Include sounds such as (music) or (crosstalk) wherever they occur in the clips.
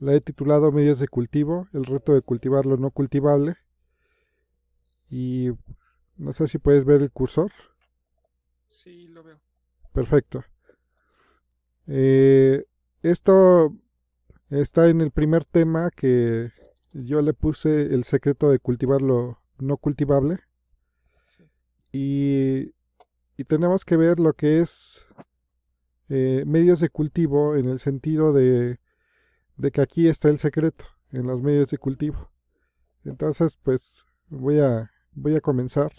La he titulado Medios de cultivo, el reto de cultivar lo no cultivable. Y no sé si puedes ver el cursor. Sí, lo veo. Perfecto. Eh, esto está en el primer tema que yo le puse el secreto de cultivar lo no cultivable. Y, y, tenemos que ver lo que es eh, medios de cultivo en el sentido de de que aquí está el secreto en los medios de cultivo. Entonces, pues voy a, voy a comenzar.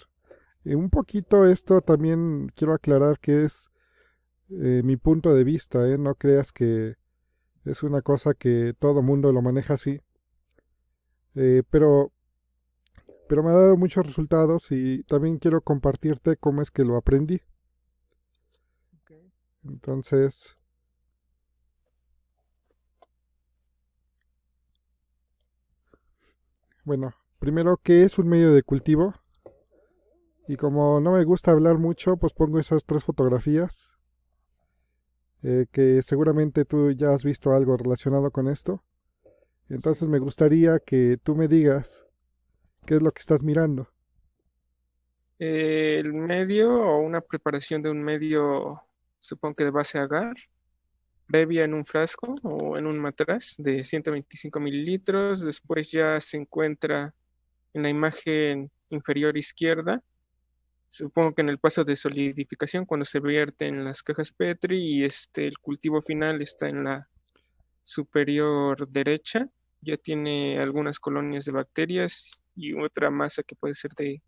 y eh, un poquito esto también quiero aclarar que es eh, mi punto de vista, ¿eh? no creas que es una cosa que todo mundo lo maneja así. Eh, pero, pero me ha dado muchos resultados y también quiero compartirte cómo es que lo aprendí. Entonces, Bueno, primero, ¿qué es un medio de cultivo? Y como no me gusta hablar mucho, pues pongo esas tres fotografías, eh, que seguramente tú ya has visto algo relacionado con esto. Entonces me gustaría que tú me digas qué es lo que estás mirando. Eh, el medio o una preparación de un medio, supongo que de base agar, bebia en un frasco o en un matraz de 125 mililitros. Después ya se encuentra en la imagen inferior izquierda, supongo que en el paso de solidificación, cuando se vierte en las cajas Petri y este, el cultivo final está en la superior derecha. Ya tiene algunas colonias de bacterias y otra masa que puede ser de,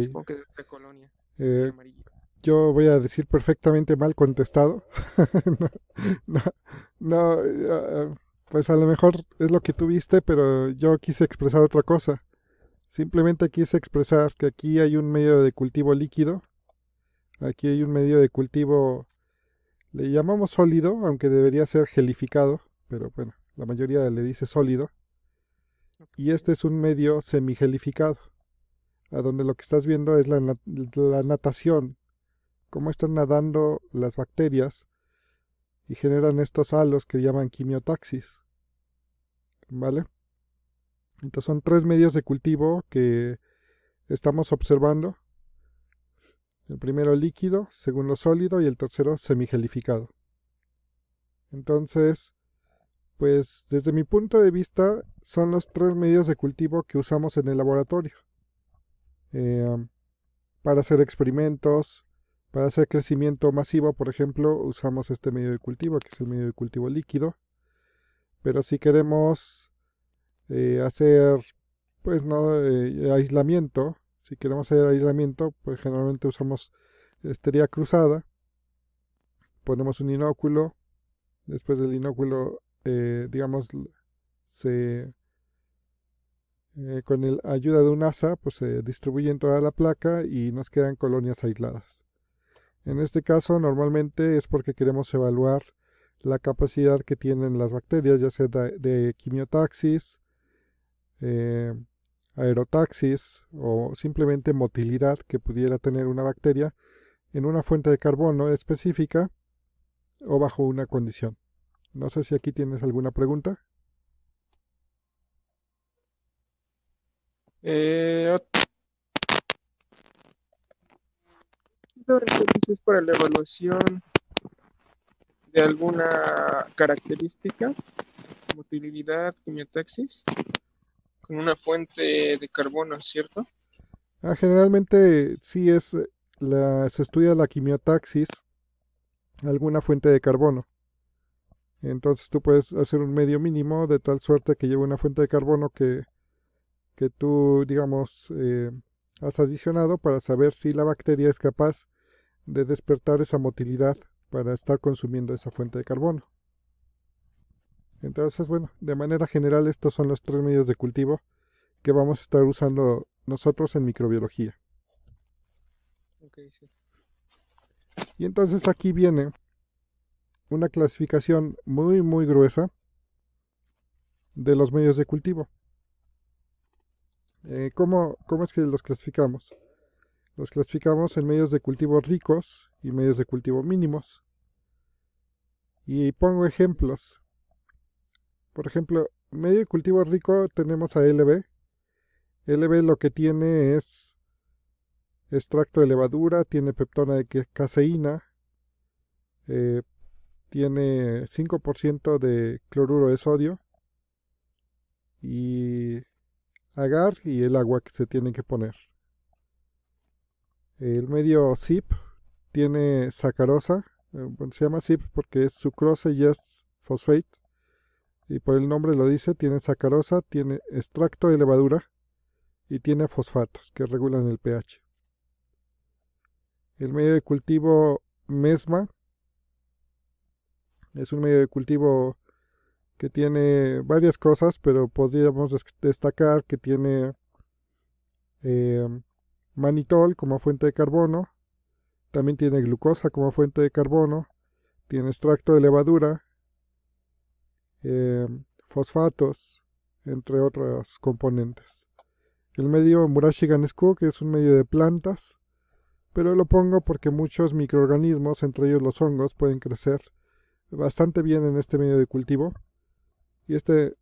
supongo que de otra colonia. Eh, yo voy a decir perfectamente mal contestado. (laughs) no, pues a lo mejor es lo que tú viste, pero yo quise expresar otra cosa. Simplemente quise expresar que aquí hay un medio de cultivo líquido, aquí hay un medio de cultivo, le llamamos sólido, aunque debería ser gelificado, pero bueno, la mayoría le dice sólido. Y este es un medio semigelificado, a donde lo que estás viendo es la, la natación, cómo están nadando las bacterias y generan estos halos que llaman quimiotaxis. ¿Vale? Entonces son tres medios de cultivo que estamos observando. El primero líquido, segundo sólido y el tercero semigelificado. Entonces, pues desde mi punto de vista son los tres medios de cultivo que usamos en el laboratorio. Eh, para hacer experimentos, para hacer crecimiento masivo, por ejemplo, usamos este medio de cultivo, que es el medio de cultivo líquido. Pero si queremos eh, hacer, pues no, eh, aislamiento, si queremos hacer aislamiento, pues generalmente usamos estería cruzada. Ponemos un inóculo. Después del inóculo, eh, digamos, con la ayuda de un asa, pues se distribuye en toda la placa y nos quedan colonias aisladas. En este caso, normalmente es porque queremos evaluar la capacidad que tienen las bacterias, ya sea de, quimiotaxis, eh, aerotaxis o simplemente motilidad que pudiera tener una bacteria en una fuente de carbono específica o bajo una condición. No sé si aquí tienes alguna pregunta. Eh, de es para la evaluación de alguna característica, motilidad, quimiotaxis, con una fuente de carbono, ¿cierto? Ah, generalmente sí es, eh, la, se estudia la quimiotaxis, alguna fuente de carbono. Entonces tú puedes hacer un medio mínimo de tal suerte que lleve una fuente de carbono que, que tú, digamos, eh, has adicionado para saber si la bacteria es capaz de despertar esa motilidad para estar consumiendo esa fuente de carbono. Entonces, bueno, de manera general estos son los tres medios de cultivo que vamos a estar usando nosotros en microbiología. Y entonces aquí viene una clasificación muy, muy gruesa de los medios de cultivo. Eh, ¿cómo, ¿Cómo es que los clasificamos? Los clasificamos en medios de cultivo ricos y medios de cultivo mínimos. Y pongo ejemplos. Por ejemplo, medio de cultivo rico tenemos a LB. LB lo que tiene es extracto de levadura, tiene peptona de caseína, eh, tiene 5% de cloruro de sodio y agar y el agua que se tiene que poner. El medio Zip. tiene sacarosa, eh, se llama SIP porque es sucrose y es fosfate, y por el nombre lo dice, tiene sacarosa, tiene extracto de levadura y tiene fosfatos que regulan el pH. El medio de cultivo mesma es un medio de cultivo que tiene varias cosas, pero podríamos destacar que tiene eh, manitol como fuente de carbono, también tiene glucosa como fuente de carbono, tiene extracto de levadura, eh, fosfatos, entre otros componentes. El medio Murashi Ganescu, que es un medio de plantas, pero lo pongo porque muchos microorganismos, entre ellos los hongos, pueden crecer bastante bien en este medio de cultivo. Y este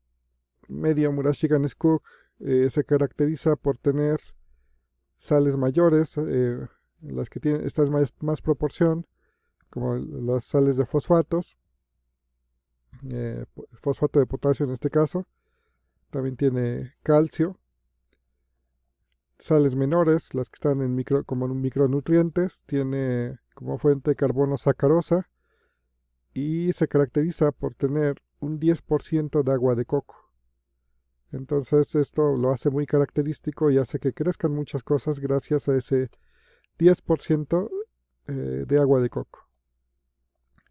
medio Murashigan eh, se caracteriza por tener sales mayores, eh, las que tienen, están más, proporción, como las sales de fosfatos, eh, fosfato de potasio en este caso, también tiene calcio, sales menores, las que están en micro, como micronutrientes, tiene como fuente carbono sacarosa y se caracteriza por tener un 10% de agua de coco. Entonces esto lo hace muy característico y hace que crezcan muchas cosas gracias a ese 10% eh, de agua de coco.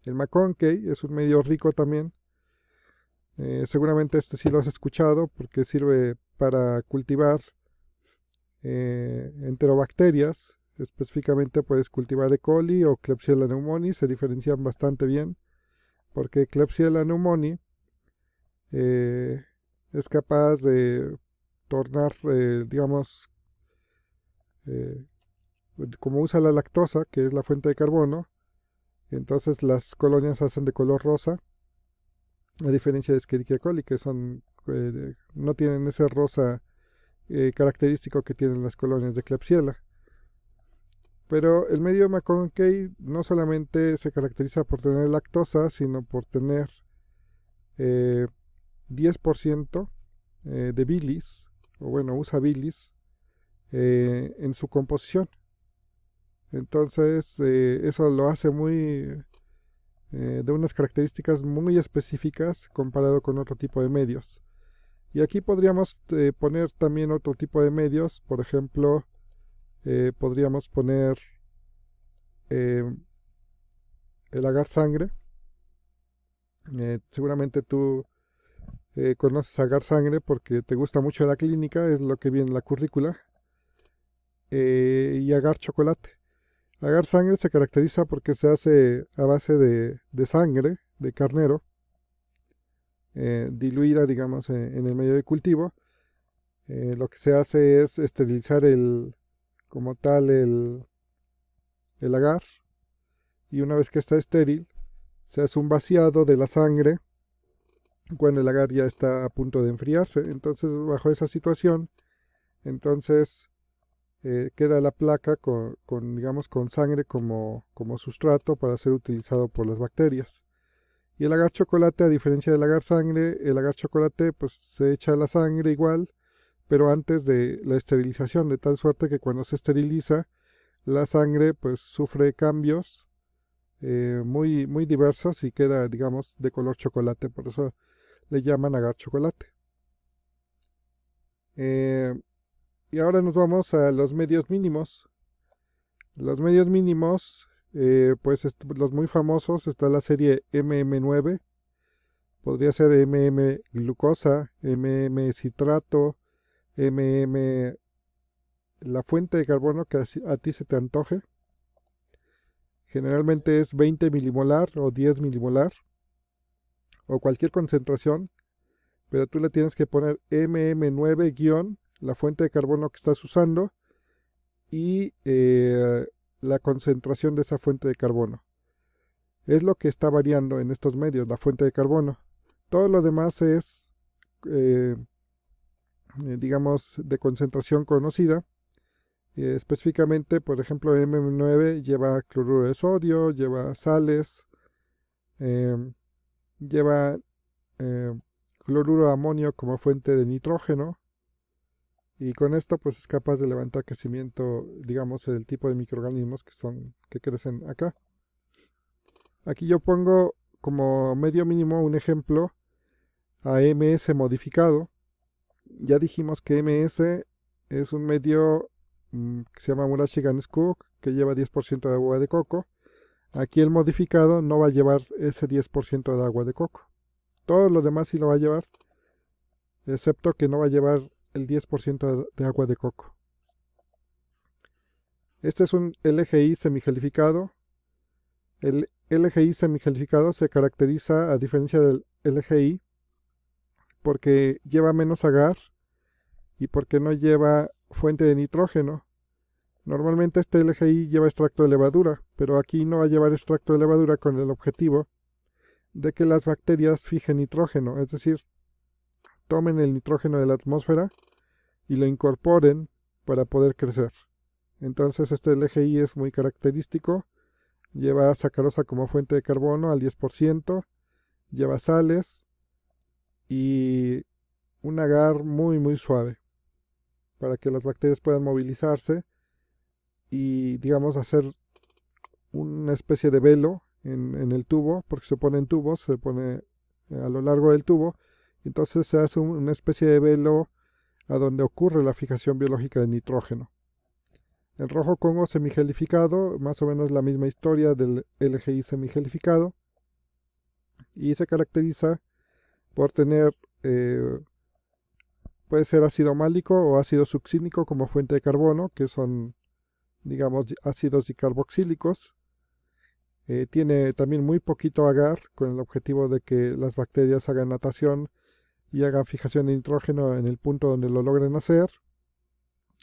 El McConkey es un medio rico también. Eh, seguramente este sí lo has escuchado porque sirve para cultivar eh, enterobacterias. Específicamente puedes cultivar E. coli o Klebsiella pneumonis, se diferencian bastante bien porque Klebsiella pneumoniae eh, es capaz de tornar, eh, digamos, eh, como usa la lactosa, que es la fuente de carbono, entonces las colonias hacen de color rosa, a diferencia de Escherichia coli, que son, no tienen ese rosa característico que tienen las colonias de Klebsiella. Pero el medio McConkey no solamente se caracteriza por tener lactosa, sino por tener 10% eh, eh, de bilis, o bueno, usa bilis, eh, en su composición. Entonces, eso lo hace muy de unas características muy específicas comparado con otro tipo de medios. Y aquí podríamos poner también otro tipo de medios, por ejemplo, eh, podríamos poner eh, el agar sangre. Eh, seguramente tú conoces agar sangre porque te gusta mucho la clínica, es lo que viene en la currícula. y agar chocolate. Agar sangre se caracteriza porque se hace a base de, sangre de carnero, diluida, digamos, en, el medio de cultivo. lo que se hace es esterilizar el, como tal el, el agar y una vez que está estéril se hace un vaciado de la sangre cuando el agar ya está a punto de enfriarse. Entonces bajo esa situación entonces eh, queda la placa con, con, digamos con sangre como, como sustrato para ser utilizado por las bacterias. Y el agar chocolate, a diferencia del agar sangre, el agar chocolate pues se echa la sangre igual pero antes de la esterilización, de tal suerte que cuando se esteriliza, la sangre pues sufre cambios eh, muy, muy diversos y queda, digamos, de color chocolate, por eso le llaman agar chocolate. Eh, y ahora nos vamos a los medios mínimos. Los medios mínimos, eh, pues los muy famosos, está la serie MM9, podría ser MM glucosa, MM citrato, MM, la fuente de carbono que a, ti se te antoje. Generalmente es 20 milimolar o 10 milimolar o cualquier concentración, pero tú le tienes que poner MM9 la fuente de carbono que estás usando y eh, la concentración de esa fuente de carbono. Es lo que está variando en estos medios, la fuente de carbono. Todo lo demás es eh, eh, digamos, de concentración conocida. Eh, específicamente, por ejemplo, M9 lleva cloruro de sodio, lleva sales, em, lleva eh, cloruro de amonio como fuente de nitrógeno. Y con esto pues es capaz de levantar crecimiento, digamos, del tipo de microorganismos que son, que crecen acá. Aquí yo pongo como medio mínimo un ejemplo a MS modificado, ya dijimos que MS es un medio mm, que se llama Murashigan Cook, que lleva 10% de agua de coco. Aquí el modificado no va a llevar ese 10% de agua de coco. Todo lo demás sí lo va a llevar, excepto que no va a llevar el 10% de agua de coco. Este es un LGI semigelificado. El LGI semigelificado se caracteriza, a diferencia del LGI, porque lleva menos agar y porque no lleva fuente de nitrógeno. Normalmente este LGI lleva extracto de levadura, pero aquí no va a llevar extracto de levadura con el objetivo de que las bacterias fijen nitrógeno, es decir, tomen el nitrógeno de la atmósfera y lo incorporen para poder crecer. Entonces este LGI es muy característico, lleva sacarosa como fuente de carbono al 10%, lleva sales, y un agar muy muy suave para que las bacterias puedan movilizarse y digamos hacer una especie de velo en, el tubo porque se pone en tubos se pone a lo largo del tubo entonces se hace una especie de velo a donde ocurre la fijación biológica de nitrógeno el rojo Congo semigelificado, más o menos la misma historia del LGI semigelificado, y se caracteriza por tener, eh, puede ser ácido málico o ácido succínico como fuente de carbono, que son, digamos, ácidos y carboxílicos. Eh, tiene también muy poquito agar con el objetivo de que las bacterias hagan natación y hagan fijación de nitrógeno en el punto donde lo logren hacer.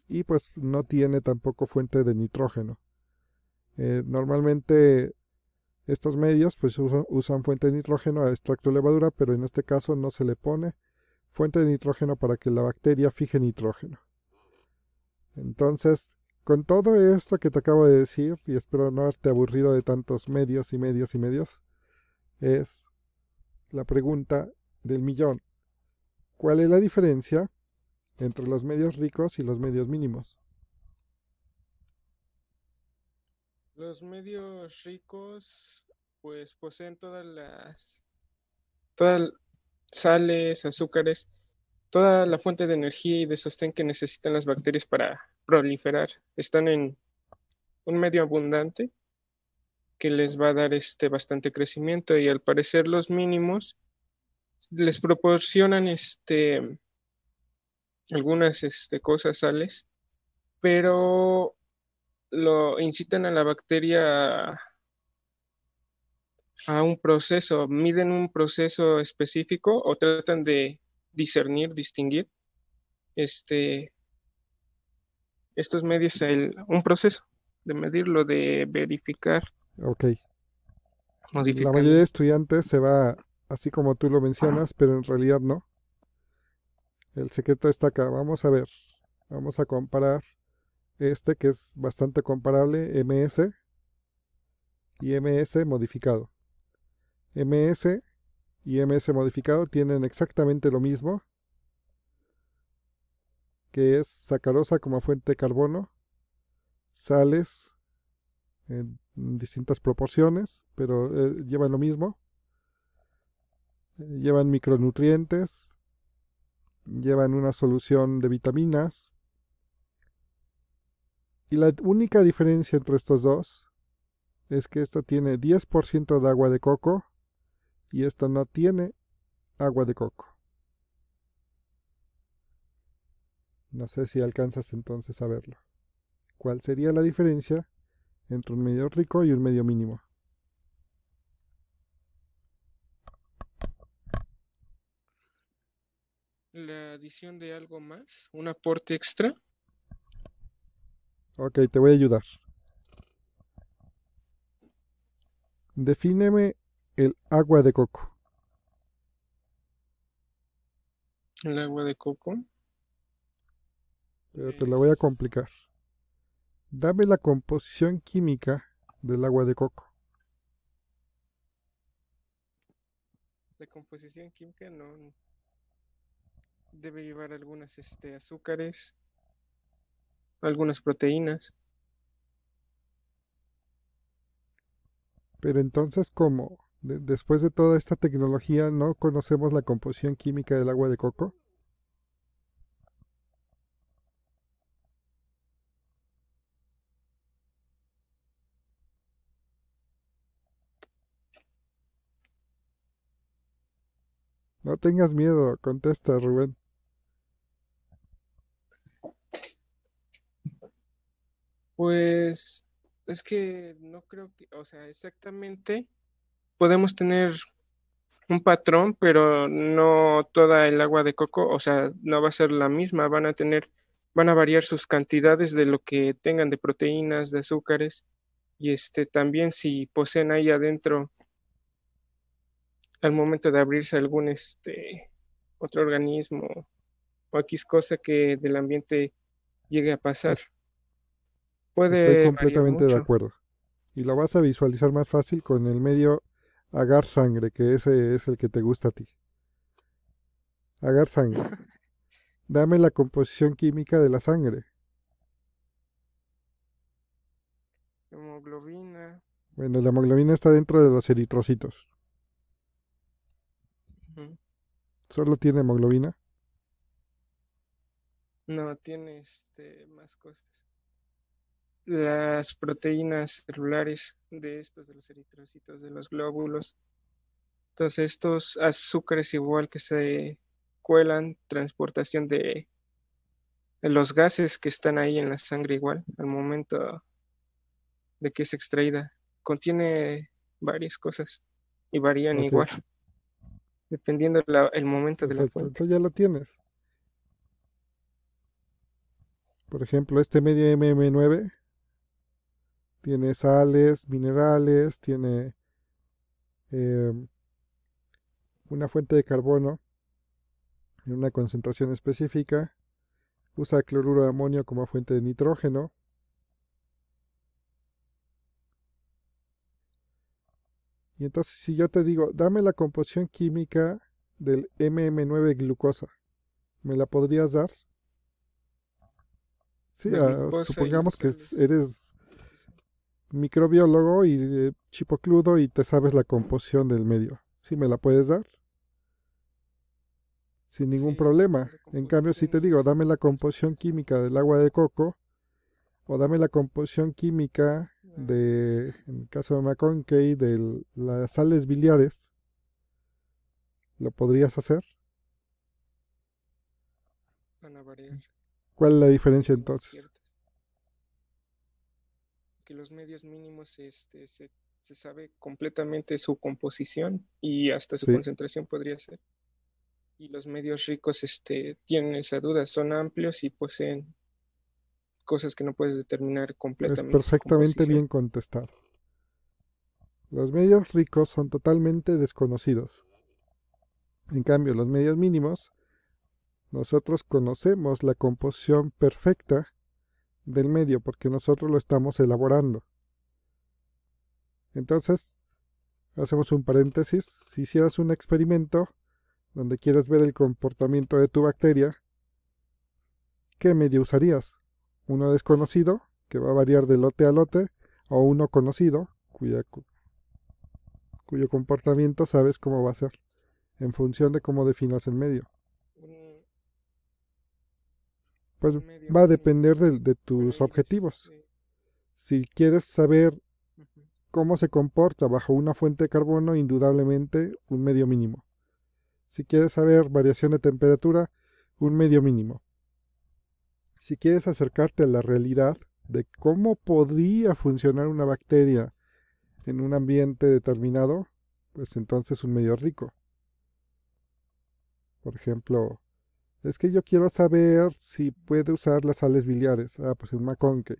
Y pues no tiene tampoco fuente de nitrógeno. Eh, normalmente estos medios pues usan, usan fuente de nitrógeno a extracto de levadura, pero en este caso no se le pone fuente de nitrógeno para que la bacteria fije nitrógeno. Entonces, con todo esto que te acabo de decir, y espero no haberte aburrido de tantos medios y medios y medios, es la pregunta del millón. ¿Cuál es la diferencia entre los medios ricos y los medios mínimos? Los medios ricos pues poseen todas las todas sales, azúcares, toda la fuente de energía y de sostén que necesitan las bacterias para proliferar. Están en un medio abundante que les va a dar este bastante crecimiento y al parecer los mínimos les proporcionan este algunas este, cosas sales, pero lo incitan a la bacteria a, un proceso, miden un proceso específico o tratan de discernir, distinguir este, estos medios, el, un proceso de medirlo, de verificar. Ok. La mayoría de estudiantes se va así como tú lo mencionas, pero en realidad no. El secreto está acá. Vamos a ver, vamos a comparar este que es bastante comparable, MS y MS modificado. MS y MS modificado tienen exactamente lo mismo, que es sacarosa como fuente de carbono, sales en distintas proporciones, pero eh, llevan lo mismo, llevan micronutrientes, llevan una solución de vitaminas, y la única diferencia entre estos dos es que esto tiene 10% de agua de coco y esto no tiene agua de coco. No sé si alcanzas entonces a verlo. ¿Cuál sería la diferencia entre un medio rico y un medio mínimo? La adición de algo más, un aporte extra. Ok, te voy a ayudar. Defíneme el agua de coco. El agua de coco. Pero te la voy a complicar. Dame la composición química del agua de coco. La composición química no debe llevar algunas este, azúcares, algunas proteínas. Pero entonces, ¿cómo? después de toda esta tecnología, ¿no conocemos la composición química del agua de coco? No tengas miedo, contesta Rubén. Pues es que no creo que, o sea, exactamente podemos tener un patrón, pero no toda el agua de coco, o sea, no va a ser la misma, van a tener, van a variar sus cantidades de lo que tengan de proteínas, de azúcares, y este también si poseen ahí adentro al momento de abrirse algún este otro organismo o X cosa que del ambiente llegue a pasar. Estoy completamente de acuerdo. Y lo vas a visualizar más fácil con el medio agar sangre, que ese es el que te gusta a ti. Agar sangre. (laughs) Dame la composición química de la sangre. Hemoglobina. Bueno, la hemoglobina está dentro de los eritrocitos. ¿Solo tiene hemoglobina? No, tiene este, más cosas las proteínas celulares de estos, de los eritrocitos, de los glóbulos. Entonces estos azúcares igual que se cuelan, transportación de los gases que están ahí en la sangre igual al momento de que es extraída. Contiene varias cosas y varían igual, dependiendo el momento de la fuente. ya lo tienes. Por ejemplo, este medio MM9 tiene sales, minerales, tiene eh, una fuente de carbono en una concentración específica. Usa cloruro de amonio como fuente de nitrógeno. Y entonces si yo te digo, dame la composición química del MM9 glucosa, ¿me la podrías dar? Sí, ah, supongamos que eres microbiólogo y eh, chipocludo y te sabes la composición del medio. ¿Sí me la puedes dar? Sin ningún problema. En cambio, si te digo, dame la composición química del agua de coco o dame la composición química de, en el caso de McConkey, de las sales biliares, ¿lo podrías hacer? ¿Cuál es la pues, diferencia entonces? que los medios mínimos este, se, sabe completamente su composición y hasta su concentración podría ser. Y los medios ricos este, tienen esa duda, son amplios y poseen cosas que no puedes determinar completamente. perfectamente bien contestado. Los medios ricos son totalmente desconocidos. En cambio, los medios mínimos, nosotros conocemos la composición perfecta del medio, porque nosotros lo estamos elaborando. Entonces, hacemos un paréntesis, si hicieras un experimento donde quieres ver el comportamiento de tu bacteria, ¿qué medio usarías? ¿Uno desconocido, que va a variar de lote a lote, o uno conocido, cuyo comportamiento sabes cómo va a ser, en función de cómo definas el medio? Pues va a depender de, tus objetivos. Si quieres saber cómo se comporta bajo una fuente de carbono, indudablemente un medio mínimo. Si quieres saber variación de temperatura, un medio mínimo. Si quieres acercarte a la realidad de cómo podría funcionar una bacteria en un ambiente determinado, pues entonces un medio rico. Por ejemplo, es que yo quiero saber si puede usar las sales biliares. Ah, pues un McConkey.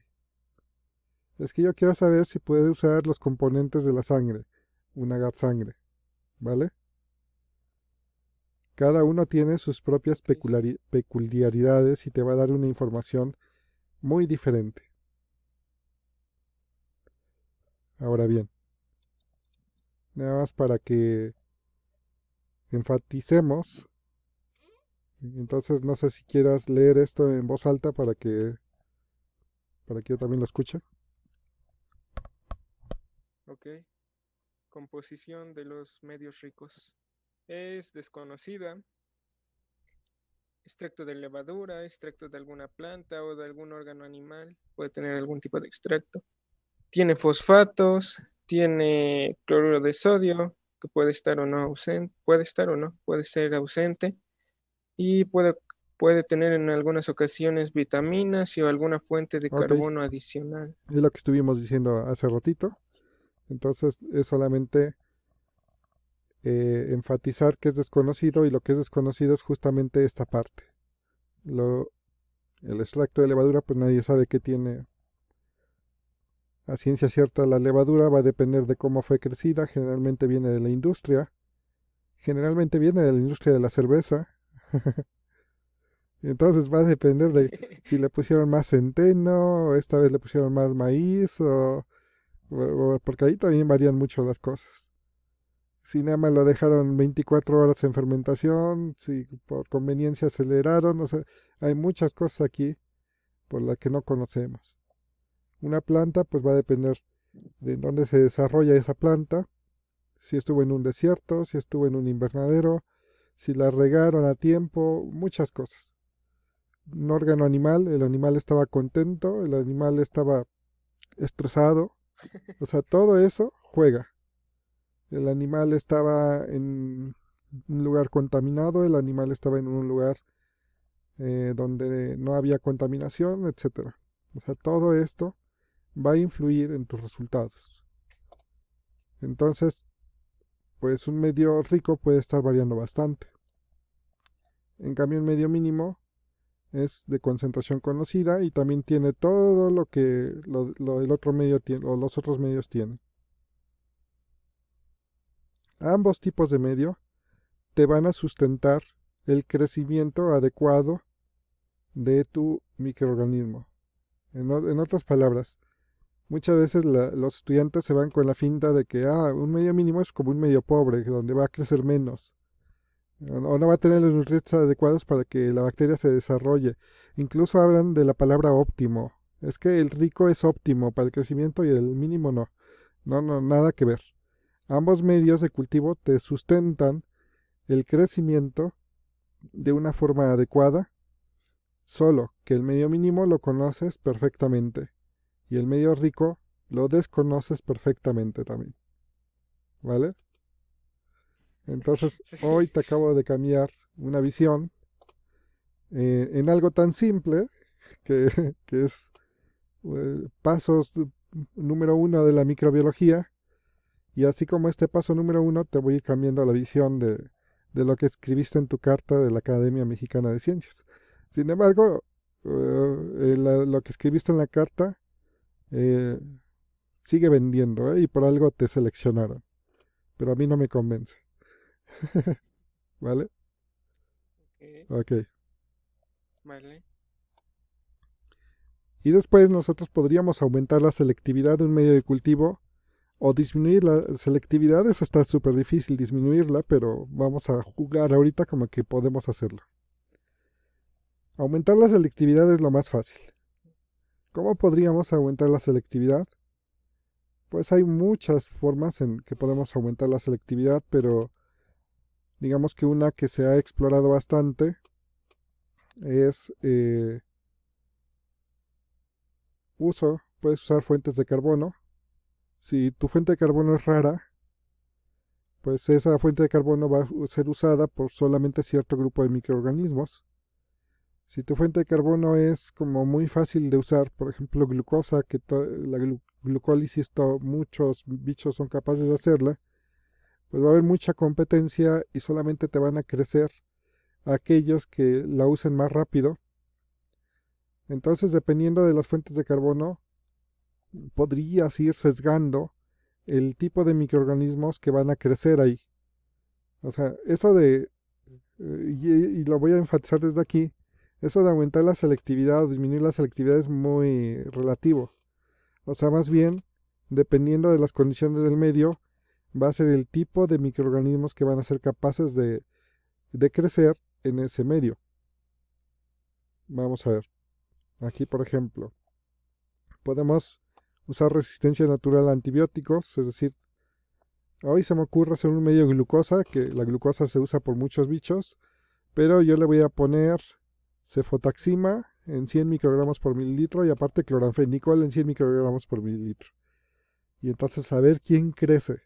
Es que yo quiero saber si puede usar los componentes de la sangre. Un agar sangre. ¿Vale? Cada uno tiene sus propias peculiaridades y te va a dar una información muy diferente. Ahora bien, nada más para que enfaticemos entonces no sé si quieras leer esto en voz alta para que para que yo también lo escuche. Ok. Composición de los medios ricos. Es desconocida. Extracto de levadura, extracto de alguna planta o de algún órgano animal. Puede tener algún tipo de extracto. Tiene fosfatos, tiene cloruro de sodio, que puede estar o no ausente, puede estar o no, puede ser ausente y puede, puede tener en algunas ocasiones vitaminas y alguna fuente de carbono adicional. Es lo que estuvimos diciendo hace ratito. Entonces es solamente eh, enfatizar que es desconocido y lo que es desconocido es justamente esta parte. Lo, el extracto de levadura, pues nadie sabe qué tiene. A ciencia cierta la levadura va a depender de cómo fue crecida, generalmente viene de la industria, generalmente viene de la industria de la cerveza, (laughs) Entonces va a depender de si le pusieron más centeno, esta vez le pusieron más maíz, o, porque ahí también varían mucho las cosas. Si nada más lo dejaron 24 horas en fermentación, si por conveniencia aceleraron, o sea, hay muchas cosas aquí por las que no conocemos. Una planta pues va a depender de dónde se desarrolla esa planta, si estuvo en un desierto, si estuvo en un invernadero, si la regaron a tiempo, muchas cosas. Un órgano animal, el animal estaba contento, el animal estaba estresado, o sea, todo eso juega. El animal estaba en un lugar contaminado, el animal estaba en un lugar eh, donde no había contaminación, etcétera. O sea, todo esto va a influir en tus resultados. Entonces, pues un medio rico puede estar variando bastante. En cambio, un medio mínimo es de concentración conocida y también tiene todo lo que el otro medio tiene, los otros medios tienen. Ambos tipos de medio te van a sustentar el crecimiento adecuado de tu microorganismo. en otras palabras, Muchas veces los estudiantes se van con la finta de que ah, un medio mínimo es como un medio pobre, donde va a crecer menos, o no va a tener los nutrientes adecuados para que la bacteria se desarrolle. Incluso hablan de la palabra óptimo. Es que el rico es óptimo para el crecimiento y el mínimo no. No, no, nada que ver. Ambos medios de cultivo te sustentan el crecimiento de una forma adecuada, solo que el medio mínimo lo conoces perfectamente y el medio rico lo desconoces perfectamente también. ¿Vale? Entonces, (laughs) hoy te acabo de cambiar una visión eh, en algo tan simple que, (laughs) es eh, pasos número uno de la microbiología. Y así como este paso número uno, te voy a ir cambiando la visión de, de lo que escribiste en tu carta de la Academia Mexicana de Ciencias. Sin embargo, eh, lo que escribiste en la carta eh, sigue vendiendo, ¿eh? Y por algo te seleccionaron. Pero a mí no me convence. (laughs) ¿Vale? Ok. Y después nosotros podríamos aumentar la selectividad de un medio de cultivo o disminuir la selectividad. Eso está súper difícil disminuirla, pero vamos a jugar ahorita como que podemos hacerlo. Aumentar la selectividad es lo más fácil. ¿Cómo podríamos aumentar la selectividad? Pues hay muchas formas en que podemos aumentar la selectividad, pero digamos que una que se ha explorado bastante es eh, uso, puedes usar fuentes de carbono. Si tu fuente de carbono es rara, pues esa fuente de carbono va a ser usada por solamente cierto grupo de microorganismos. Si tu fuente de carbono es como muy fácil de usar, por ejemplo glucosa, que la glucolisis glucólisis muchos bichos son capaces de hacerla, pues va a haber mucha competencia y solamente te van a crecer aquellos que la usen más rápido. Entonces, dependiendo de las fuentes de carbono, podrías ir sesgando el tipo de microorganismos que van a crecer ahí. O sea, eso de, eh, y lo voy a enfatizar desde aquí, eso de aumentar la selectividad o disminuir la selectividad es muy relativo. O sea, más bien, dependiendo de las condiciones del medio, va a ser el tipo de microorganismos que van a ser capaces de, crecer en ese medio. Vamos a ver. Aquí, por ejemplo, podemos usar resistencia natural a antibióticos, es decir, hoy se me ocurre hacer un medio glucosa, que la glucosa se usa por muchos bichos, pero yo le voy a poner cefotaxima en 100 microgramos por mililitro y aparte cloranfenicol en 100 microgramos por mililitro. Y entonces a ver quién crece.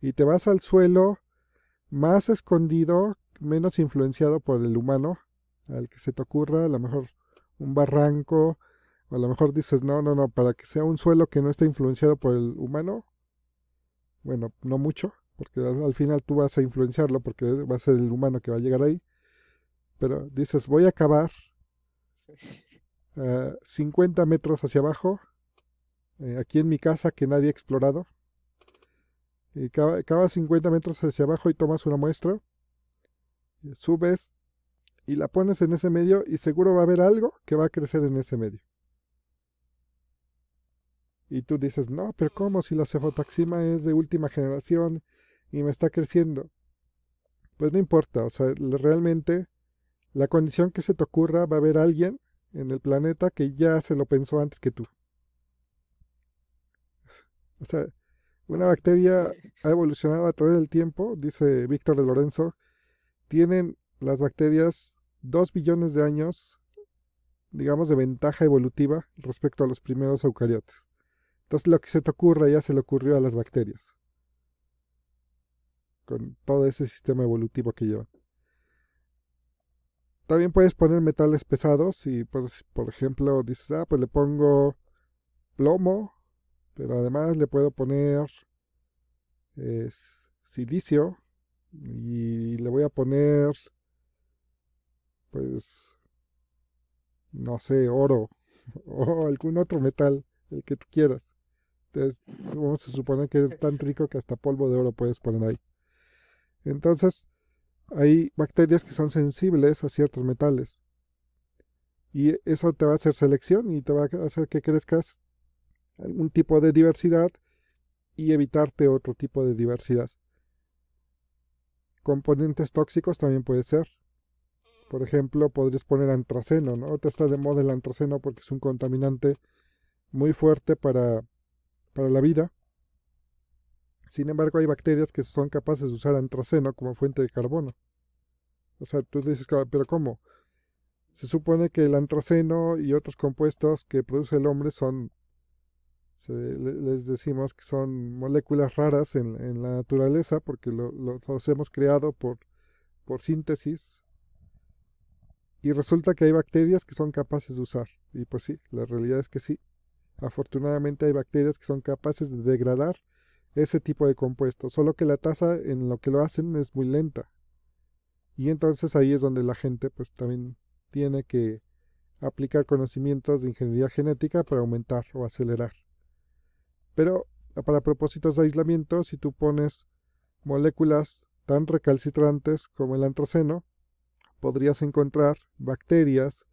Y te vas al suelo más escondido, menos influenciado por el humano, al que se te ocurra, a lo mejor un barranco, o a lo mejor dices, no, no, no, para que sea un suelo que no esté influenciado por el humano, bueno, no mucho, porque al, al final tú vas a influenciarlo, porque va a ser el humano que va a llegar ahí, pero dices, voy a cavar 50 eh, metros hacia abajo, eh, aquí en mi casa que nadie ha explorado. Y cava, 50 metros hacia abajo y tomas una muestra, subes y la pones en ese medio y seguro va a haber algo que va a crecer en ese medio. Y tú dices, no, pero ¿cómo si la cefotaxima es de última generación y me está creciendo? Pues no importa, o sea, realmente la condición que se te ocurra, va a haber alguien en el planeta que ya se lo pensó antes que tú. O sea, una bacteria ha evolucionado a través del tiempo, dice Víctor de Lorenzo. Tienen las bacterias dos billones de años, digamos, de ventaja evolutiva respecto a los primeros eucariotes. Entonces, lo que se te ocurra ya se le ocurrió a las bacterias. Con todo ese sistema evolutivo que llevan. También puedes poner metales pesados y pues, por ejemplo dices, ah, pues le pongo plomo, pero además le puedo poner silicio y le voy a poner pues no sé, oro (laughs) o algún otro metal, el que tú quieras. Entonces, vamos a suponer que es tan rico que hasta polvo de oro puedes poner ahí. Entonces, hay bacterias que son sensibles a ciertos metales. Y eso te va a hacer selección y te va a hacer que crezcas algún tipo de diversidad y evitarte otro tipo de diversidad. Componentes tóxicos también puede ser. Por ejemplo, podrías poner antraceno, ¿no? te está de moda el antraceno porque es un contaminante muy fuerte para, para la vida sin embargo, hay bacterias que son capaces de usar antraceno como fuente de carbono. O sea, tú dices, pero ¿cómo? Se supone que el antraceno y otros compuestos que produce el hombre son, se, les decimos que son moléculas raras en, la naturaleza porque los hemos creado por, por síntesis. Y resulta que hay bacterias que son capaces de usar. Y pues sí, la realidad es que sí. Afortunadamente hay bacterias que son capaces de degradar ese tipo de compuestos, solo que la tasa en lo que lo hacen es muy lenta. Y entonces ahí es donde la gente pues también tiene que aplicar conocimientos de ingeniería genética para aumentar o acelerar. Pero para propósitos de aislamiento, si tú pones moléculas tan recalcitrantes como el antraceno, podrías encontrar bacterias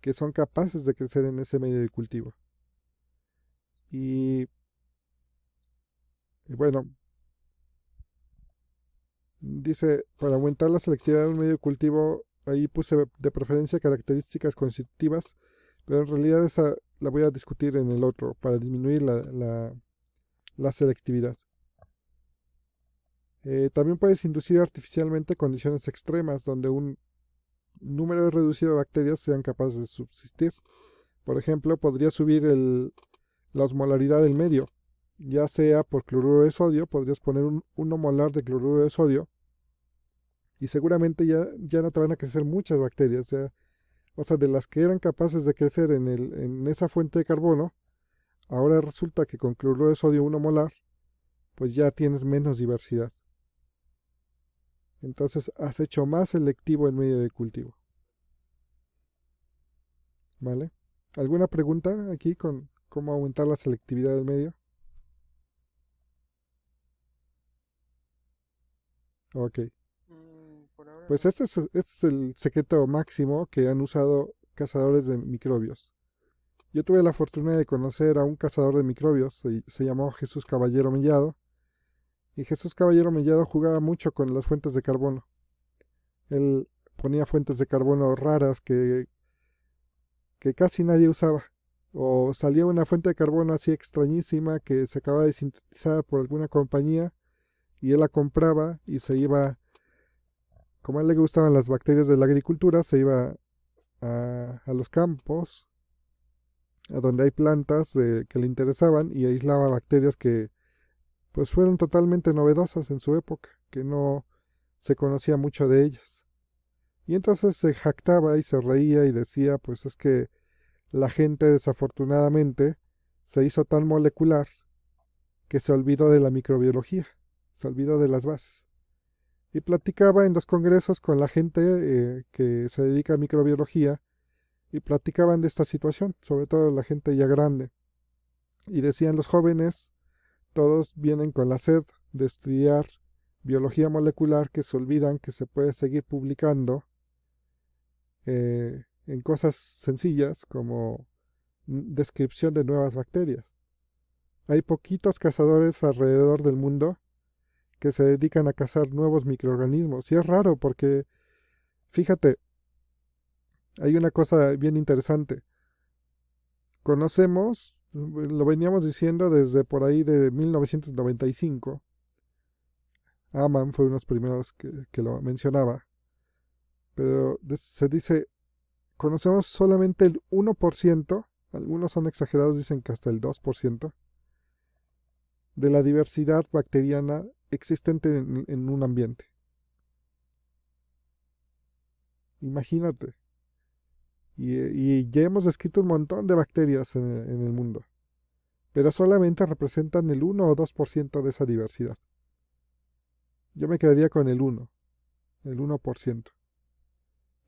que son capaces de crecer en ese medio de cultivo. Y y bueno, dice, para aumentar la selectividad del medio cultivo, ahí puse de preferencia características constitutivas, pero en realidad esa la voy a discutir en el otro, para disminuir la, selectividad. Eh, también puedes inducir artificialmente condiciones extremas donde un número reducido de bacterias sean capaces de subsistir. Por ejemplo, podría subir el, la osmolaridad del medio, ya sea por cloruro de sodio, podrías poner un 1 molar de cloruro de sodio y seguramente ya, ya no te van a crecer muchas bacterias. o sea, de las que eran capaces de crecer en, el, en esa fuente de carbono, ahora resulta que con cloruro de sodio 1 molar, pues ya tienes menos diversidad. Entonces has hecho más selectivo el medio de cultivo. ¿Vale? ¿Alguna pregunta aquí con cómo aumentar la selectividad del medio? Ok. Mm, pues este, este es, el secreto máximo que han usado cazadores de microbios. Yo tuve la fortuna de conocer a un cazador de microbios, se, llamó Jesús Caballero Mellado, y Jesús Caballero Mellado jugaba mucho con las fuentes de carbono. Él ponía fuentes de carbono raras que, que casi nadie usaba, o salía una fuente de carbono así extrañísima que se acaba de sintetizar por alguna compañía y él la compraba y se iba, como a él le gustaban las bacterias de la agricultura, se iba a, los campos, a donde hay plantas que le interesaban y aislaba bacterias que pues fueron totalmente novedosas en su época, que no se conocía mucho de ellas. Y entonces se jactaba y se reía y decía, pues es que la gente desafortunadamente se hizo tan molecular que se olvidó de la microbiología se olvidó de las bases. Y platicaba en los congresos con la gente eh, que se dedica a microbiología y platicaban de esta situación, sobre todo la gente ya grande. Y decían los jóvenes, todos vienen con la sed de estudiar biología molecular que se olvidan que se puede seguir publicando eh, en cosas sencillas como descripción de nuevas bacterias. Hay poquitos cazadores alrededor del mundo que se dedican a cazar nuevos microorganismos. Y es raro porque, fíjate, hay una cosa bien interesante. Conocemos, lo veníamos diciendo desde por ahí de 1995. Aman fue uno de los primeros que, que lo mencionaba. Pero se dice, conocemos solamente el 1%, algunos son exagerados, dicen que hasta el 2%, de la diversidad bacteriana existente en, un ambiente. Imagínate. Y, ya hemos descrito un montón de bacterias en, en el mundo, pero solamente representan el 1 o 2% de esa diversidad. Yo me quedaría con el 1, el 1%.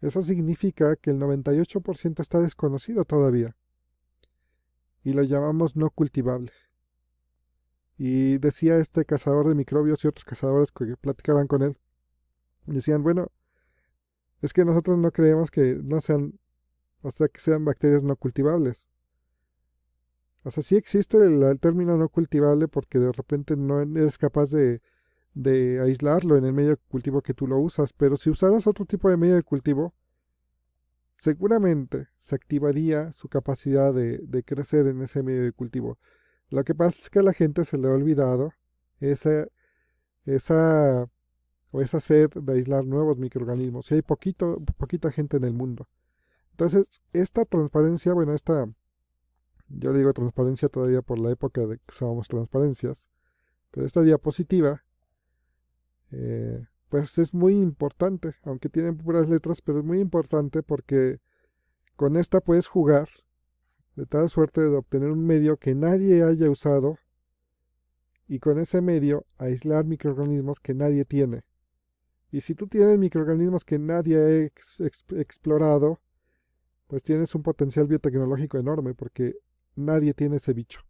Eso significa que el 98% está desconocido todavía y lo llamamos no cultivable. Y decía este cazador de microbios y otros cazadores que platicaban con él, decían, bueno, es que nosotros no creemos que no sean, hasta que sean bacterias no cultivables. O sea, sí existe el, término no cultivable porque de repente no eres capaz de, de aislarlo en el medio de cultivo que tú lo usas, pero si usaras otro tipo de medio de cultivo, seguramente se activaría su capacidad de, de, crecer en ese medio de cultivo. Lo que pasa es que a la gente se le ha olvidado esa, esa, esa sed de aislar nuevos microorganismos. Y hay poquito, poquita gente en el mundo. Entonces, esta transparencia, bueno, esta, yo digo transparencia todavía por la época de que usábamos transparencias, pero esta diapositiva, eh, pues es muy importante, aunque tienen puras letras, pero es muy importante porque con esta puedes jugar de tal suerte de obtener un medio que nadie haya usado y con ese medio aislar microorganismos que nadie tiene. Y si tú tienes microorganismos que nadie ha explorado, pues tienes un potencial biotecnológico enorme porque nadie tiene ese bicho,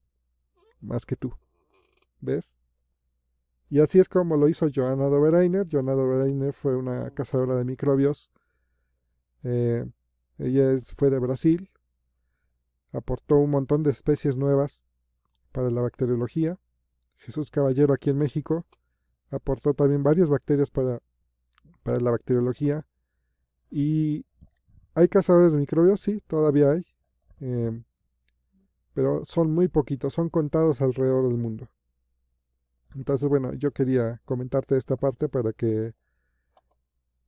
más que tú. ¿Ves? Y así es como lo hizo Johanna Doberainer. Johanna Doberainer fue una cazadora de microbios. Eh, ella es, fue de Brasil, aportó un montón de especies nuevas para la bacteriología. Jesús Caballero aquí en México aportó también varias bacterias para, para la bacteriología. Y hay cazadores de microbios, sí, todavía hay, em, pero son muy poquitos, son contados alrededor del mundo. Entonces, bueno, yo quería comentarte esta parte para que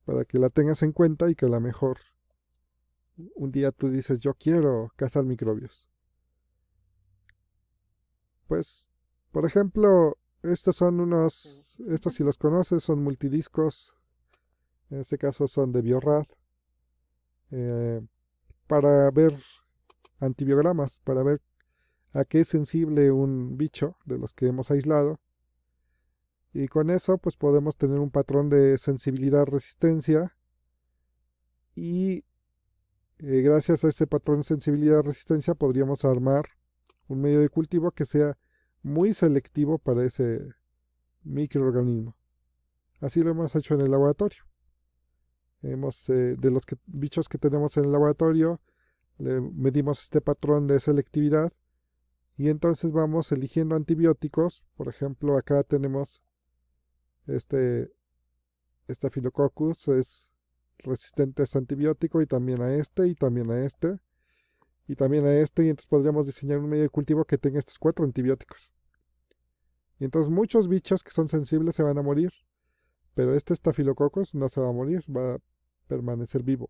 para que la tengas en cuenta y que la mejor un día tú dices, yo quiero cazar microbios. Pues, por ejemplo, estos son unos, estos si los conoces, son multidiscos, en este caso son de Biorad, eh, para ver antibiogramas, para ver a qué es sensible un bicho de los que hemos aislado. Y con eso pues podemos tener un patrón de sensibilidad-resistencia y eh, gracias a este patrón de sensibilidad-resistencia podríamos armar un medio de cultivo que sea muy selectivo para ese microorganismo. Así lo hemos hecho en el laboratorio. Hemos, eh, de los bichos que tenemos en el laboratorio, le medimos este patrón de selectividad y entonces vamos eligiendo antibióticos. Por ejemplo, acá tenemos este, este Filococcus, es resistente a este antibiótico y también a este y también a este y también a este y entonces podríamos diseñar un medio de cultivo que tenga estos cuatro antibióticos. Y entonces muchos bichos que son sensibles se van a morir, pero este estafilococos no se va a morir, va a permanecer vivo.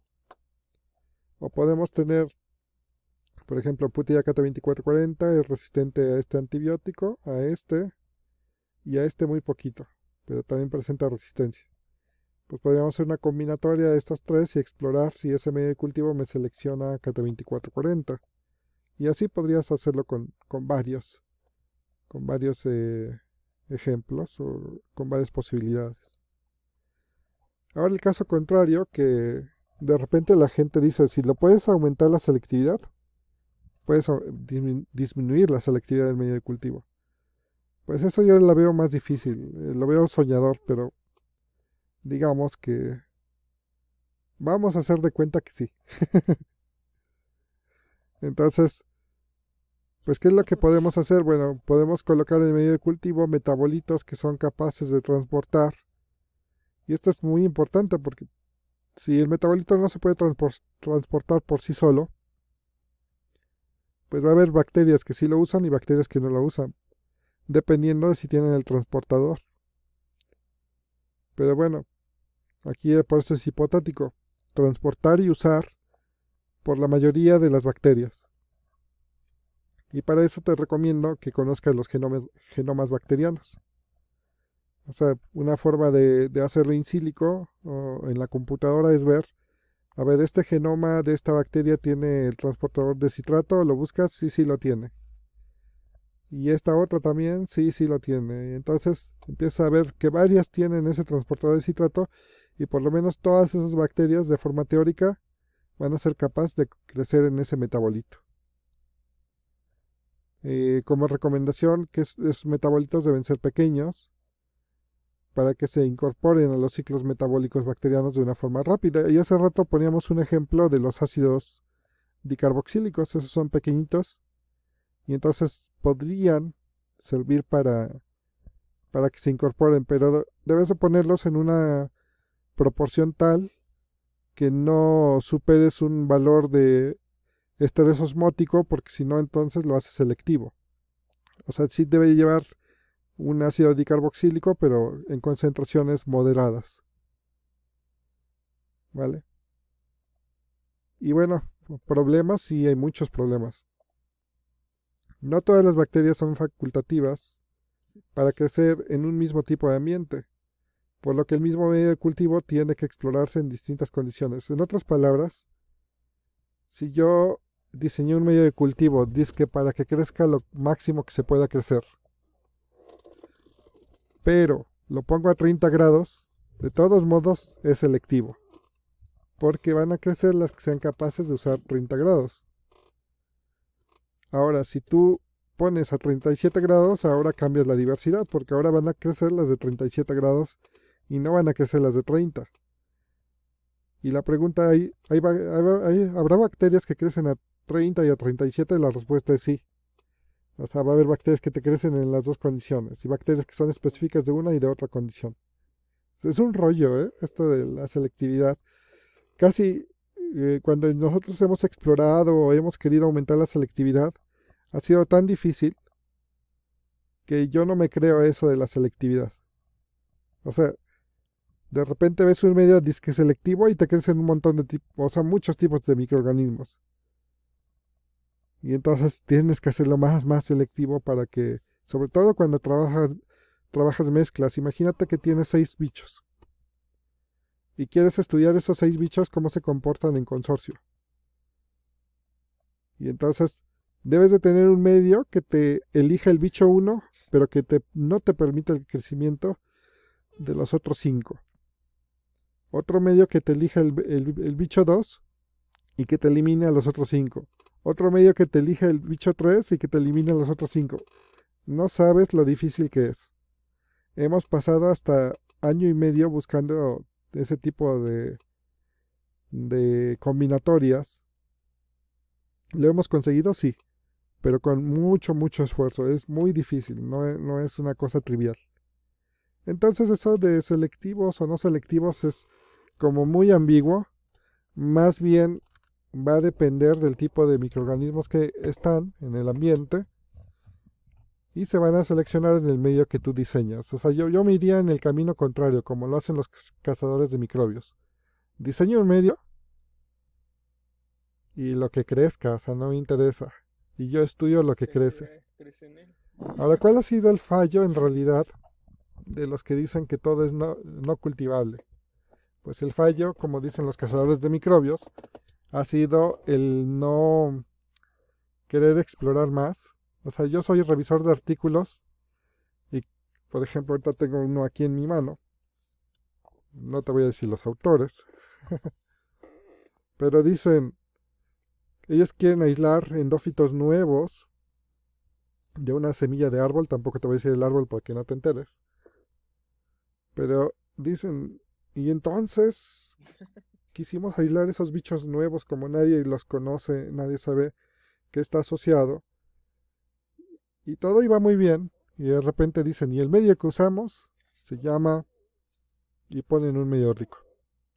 O podemos tener, por ejemplo, cata 2440 es resistente a este antibiótico, a este y a este muy poquito, pero también presenta resistencia pues podríamos hacer una combinatoria de estos tres y explorar si ese medio de cultivo me selecciona KT2440. Y así podrías hacerlo con, varios, con varios eh, ejemplos o con varias posibilidades. Ahora el caso contrario, que de repente la gente dice, si lo puedes aumentar la selectividad, puedes disminuir la selectividad del medio de cultivo. Pues eso yo la veo más difícil, eh, lo veo soñador, pero digamos que vamos a hacer de cuenta que sí. (laughs) Entonces, pues, ¿qué es lo que podemos hacer? Bueno, podemos colocar en el medio de cultivo metabolitos que son capaces de transportar. Y esto es muy importante porque si el metabolito no se puede transportar por sí solo, pues va a haber bacterias que sí lo usan y bacterias que no lo usan, dependiendo de si tienen el transportador. Pero bueno, aquí aparece es hipotético, transportar y usar por la mayoría de las bacterias. Y para eso te recomiendo que conozcas los genomas bacterianos. O sea, una forma de, hacerlo en sílico o en la computadora es ver, a ver, este genoma de esta bacteria tiene el transportador de citrato, lo buscas, sí, sí lo tiene. Y esta otra también, sí, sí lo tiene. Entonces empieza a ver que varias tienen ese transportador de citrato y por lo menos todas esas bacterias de forma teórica van a ser capaces de crecer en ese metabolito. Eh, como recomendación que esos metabolitos deben ser pequeños para que se incorporen a los ciclos metabólicos bacterianos de una forma rápida. Y hace rato poníamos un ejemplo de los ácidos dicarboxílicos, esos son pequeñitos y entonces podrían servir para, para que se incorporen, pero debes de ponerlos en una proporción tal que no superes un valor de estrés osmótico, porque si no, entonces lo haces selectivo. O sea, sí debe llevar un ácido dicarboxílico, pero en concentraciones moderadas. ¿Vale? Y bueno, problemas, sí hay muchos problemas. No todas las bacterias son facultativas para crecer en un mismo tipo de ambiente por lo que el mismo medio de cultivo tiene que explorarse en distintas condiciones. En otras palabras, si yo diseñé un medio de cultivo, disque para que crezca lo máximo que se pueda crecer, pero lo pongo a 30 grados, de todos modos es selectivo, porque van a crecer las que sean capaces de usar 30 grados. Ahora, si tú pones a 37 grados, ahora cambias la diversidad, porque ahora van a crecer las de 37 grados y no van a crecer las de 30. Y la pregunta ahí, ¿habrá bacterias que crecen a 30 y a 37? La respuesta es sí. O sea, va a haber bacterias que te crecen en las dos condiciones y bacterias que son específicas de una y de otra condición. Es un rollo, ¿eh? Esto de la selectividad. Casi eh, cuando nosotros hemos explorado o hemos querido aumentar la selectividad, ha sido tan difícil que yo no me creo eso de la selectividad. O sea, de repente ves un medio disque selectivo y te crecen un montón de tipos, o sea, muchos tipos de microorganismos. Y entonces tienes que hacerlo más, más selectivo para que, sobre todo cuando trabajas, trabajas mezclas, imagínate que tienes seis bichos. Y quieres estudiar esos seis bichos, cómo se comportan en consorcio. Y entonces debes de tener un medio que te elija el bicho uno, pero que te, no te permita el crecimiento de los otros cinco. Otro medio que te elija el, bicho 2 y que te elimine a los otros 5. Otro medio que te elija el bicho 3 y que te elimine a los otros 5. No sabes lo difícil que es. Hemos pasado hasta año y medio buscando ese tipo de, de combinatorias. ¿Lo hemos conseguido? Sí, pero con mucho, mucho esfuerzo. Es muy difícil, no, no es una cosa trivial. Entonces eso de selectivos o no selectivos es como muy ambiguo, más bien va a depender del tipo de microorganismos que están en el ambiente y se van a seleccionar en el medio que tú diseñas. O sea, yo, yo me iría en el camino contrario, como lo hacen los cazadores de microbios. Diseño un medio y lo que crezca, o sea, no me interesa. Y yo estudio lo que crece. Ahora, ¿cuál ha sido el fallo en realidad de los que dicen que todo es no, no cultivable? pues el fallo, como dicen los cazadores de microbios, ha sido el no querer explorar más. O sea, yo soy revisor de artículos y, por ejemplo, ahorita tengo uno aquí en mi mano. No te voy a decir los autores. (laughs) Pero dicen, ellos quieren aislar endófitos nuevos de una semilla de árbol. Tampoco te voy a decir el árbol para que no te enteres. Pero dicen, y entonces quisimos aislar esos bichos nuevos como nadie los conoce, nadie sabe qué está asociado. Y todo iba muy bien. Y de repente dicen, y el medio que usamos se llama... Y ponen un medio rico,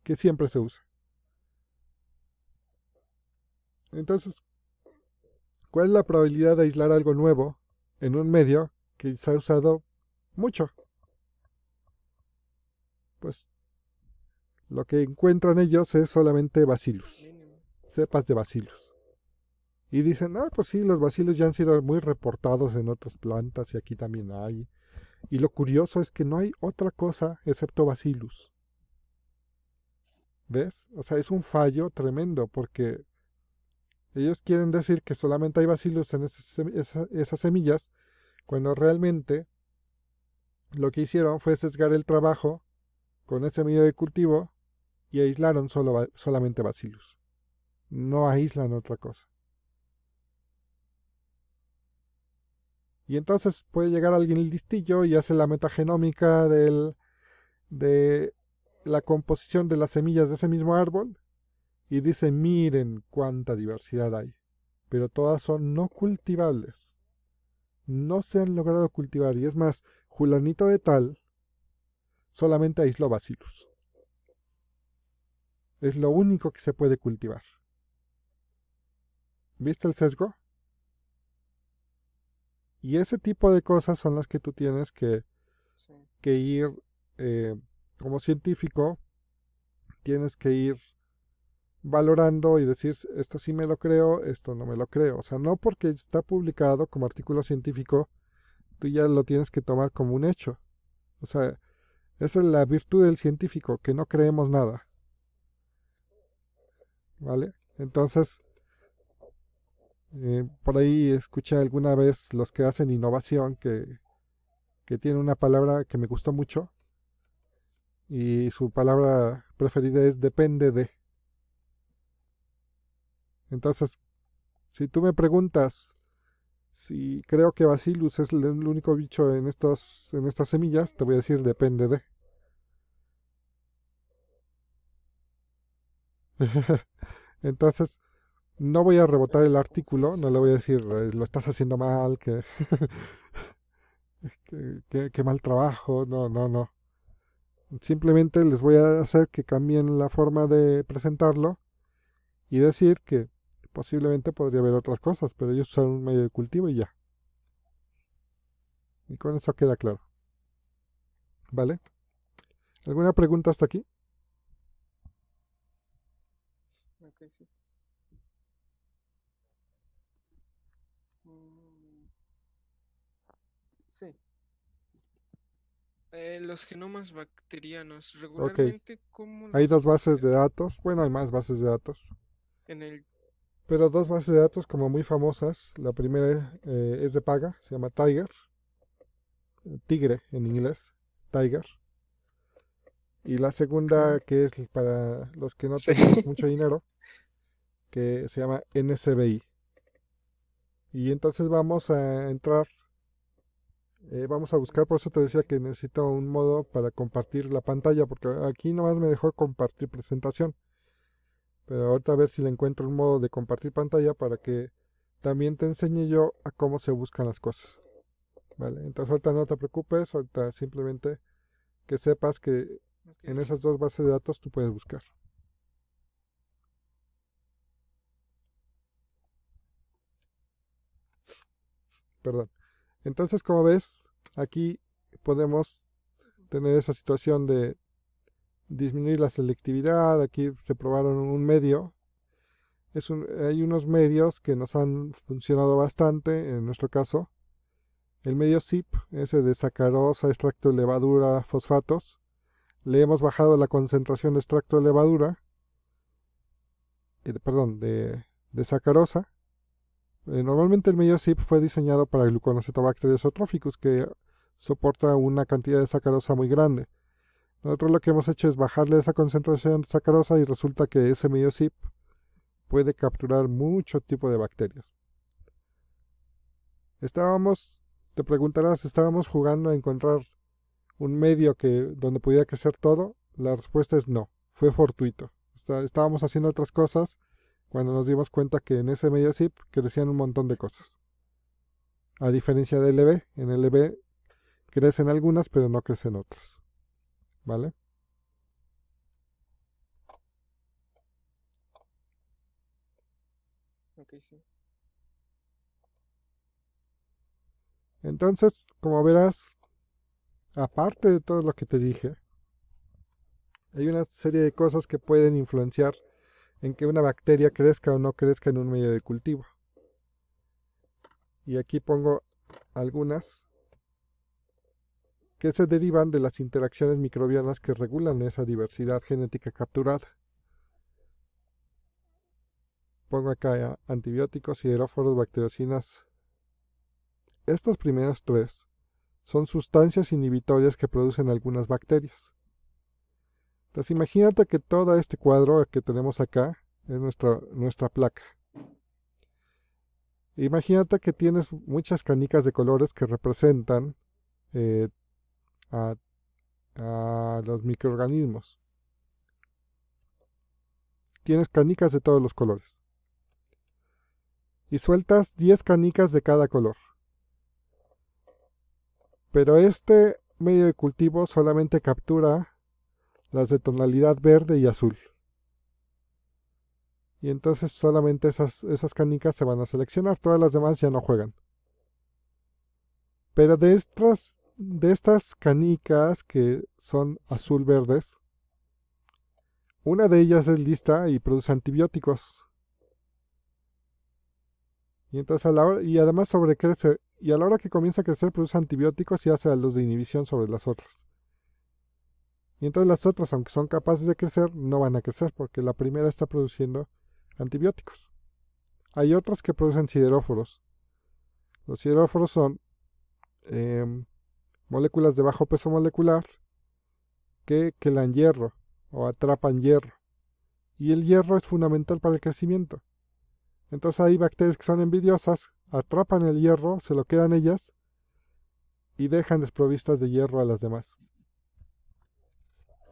que siempre se usa. Entonces, ¿cuál es la probabilidad de aislar algo nuevo en un medio que se ha usado mucho? Pues lo que encuentran ellos es solamente bacilos, cepas de bacilos. Y dicen, ah, pues sí, los bacilos ya han sido muy reportados en otras plantas y aquí también hay. Y lo curioso es que no hay otra cosa excepto bacilos, ¿Ves? O sea, es un fallo tremendo porque ellos quieren decir que solamente hay bacilos en esas, esas semillas, cuando realmente lo que hicieron fue sesgar el trabajo con ese medio de cultivo y aislaron solo, solamente bacilos. No aíslan otra cosa. Y entonces puede llegar alguien el distillo y hace la metagenómica del, de la composición de las semillas de ese mismo árbol y dice, miren cuánta diversidad hay, pero todas son no cultivables. No se han logrado cultivar y es más, Julanito de tal solamente aisló bacilos. Es lo único que se puede cultivar. ¿Viste el sesgo? Y ese tipo de cosas son las que tú tienes que, que ir, eh, como científico, tienes que ir valorando y decir, esto sí me lo creo, esto no me lo creo. O sea, no porque está publicado como artículo científico, tú ya lo tienes que tomar como un hecho. O sea, esa es la virtud del científico, que no creemos nada. ¿vale? Entonces, eh, por ahí escuché alguna vez los que hacen innovación que, que tienen una palabra que me gustó mucho y su palabra preferida es depende de. Entonces, si tú me preguntas si creo que Basilus es el único bicho en, estos, en estas semillas, te voy a decir depende de. (laughs) Entonces, no voy a rebotar el artículo, no le voy a decir, eh, lo estás haciendo mal, que, (laughs) mal trabajo, no, no, no. Simplemente les voy a hacer que cambien la forma de presentarlo y decir que posiblemente podría haber otras cosas, pero ellos usaron un medio de cultivo y ya. Y con eso queda claro. ¿Vale? ¿Alguna pregunta hasta aquí? Eh, los genomas bacterianos. Regularmente, Hay dos bases de datos. Bueno, hay más bases de datos. En el... Pero dos bases de datos como muy famosas. La primera eh, es de paga, se llama Tiger. Tigre en inglés, Tiger. Y la segunda, que es para los que no tenemos tienen (laughs) mucho dinero, que se llama NCBI. Y entonces vamos a entrar eh, vamos a buscar, por eso te decía que necesito un modo para compartir la pantalla, porque aquí nomás me dejó compartir presentación. Pero ahorita a ver si le encuentro un modo de compartir pantalla para que también te enseñe yo a cómo se buscan las cosas. Vale, entonces ahorita no te preocupes, ahorita simplemente que sepas que en esas dos bases de datos tú puedes buscar. Perdón. Entonces, como ves, aquí podemos tener esa situación de disminuir la selectividad. Aquí se probaron un medio. hay unos medios que nos han funcionado bastante, en nuestro caso. El medio ZIP, ese de sacarosa, extracto de levadura, fosfatos. Le hemos bajado la concentración de extracto de levadura, eh, perdón, de sacarosa eh, normalmente el medio SIP fue diseñado para o esotróficus, que soporta una cantidad de sacarosa muy grande. Nosotros lo que hemos hecho es bajarle esa concentración de sacarosa y resulta que ese medio SIP puede capturar mucho tipo de bacterias. Estábamos, te preguntarás, estábamos jugando a encontrar un medio que, donde pudiera crecer todo. La respuesta es no, fue fortuito. estábamos haciendo otras cosas cuando nos dimos cuenta que en ese medio zip crecían un montón de cosas. A diferencia de LB, en LB crecen algunas pero no crecen otras. ¿Vale? Entonces, como verás, aparte de todo lo que te dije, hay una serie de cosas que pueden influenciar en que una bacteria crezca o no crezca en un medio de cultivo. Y aquí pongo algunas que se derivan de las interacciones microbianas que regulan esa diversidad genética capturada. Pongo acá eh, antibióticos, hidróforos bacteriocinas. Estas primeros tres son sustancias inhibitorias que producen algunas bacterias. Entonces imagínate que todo este cuadro que tenemos acá es nuestra, nuestra placa. Imagínate que tienes muchas canicas de colores que representan eh, a, a los microorganismos. Tienes canicas de todos los colores. Y sueltas 10 canicas de cada color. Pero este medio de cultivo solamente captura las de tonalidad verde y azul. Y entonces solamente esas, esas canicas se van a seleccionar, todas las demás ya no juegan. Pero de estas, de estas canicas que son azul verdes, una de ellas es lista y produce antibióticos. Y, entonces a la y además sobrecrece. Y a la hora que comienza a crecer produce antibióticos y hace a los de inhibición sobre las otras. Mientras las otras, aunque son capaces de crecer, no van a crecer porque la primera está produciendo antibióticos. Hay otras que producen sideróforos. Los sideróforos son em, moléculas de bajo peso molecular que quelan hierro o atrapan hierro. Y el hierro es fundamental para el crecimiento. Entonces hay bacterias que son envidiosas, atrapan el hierro, se lo quedan ellas y dejan desprovistas de hierro a las demás.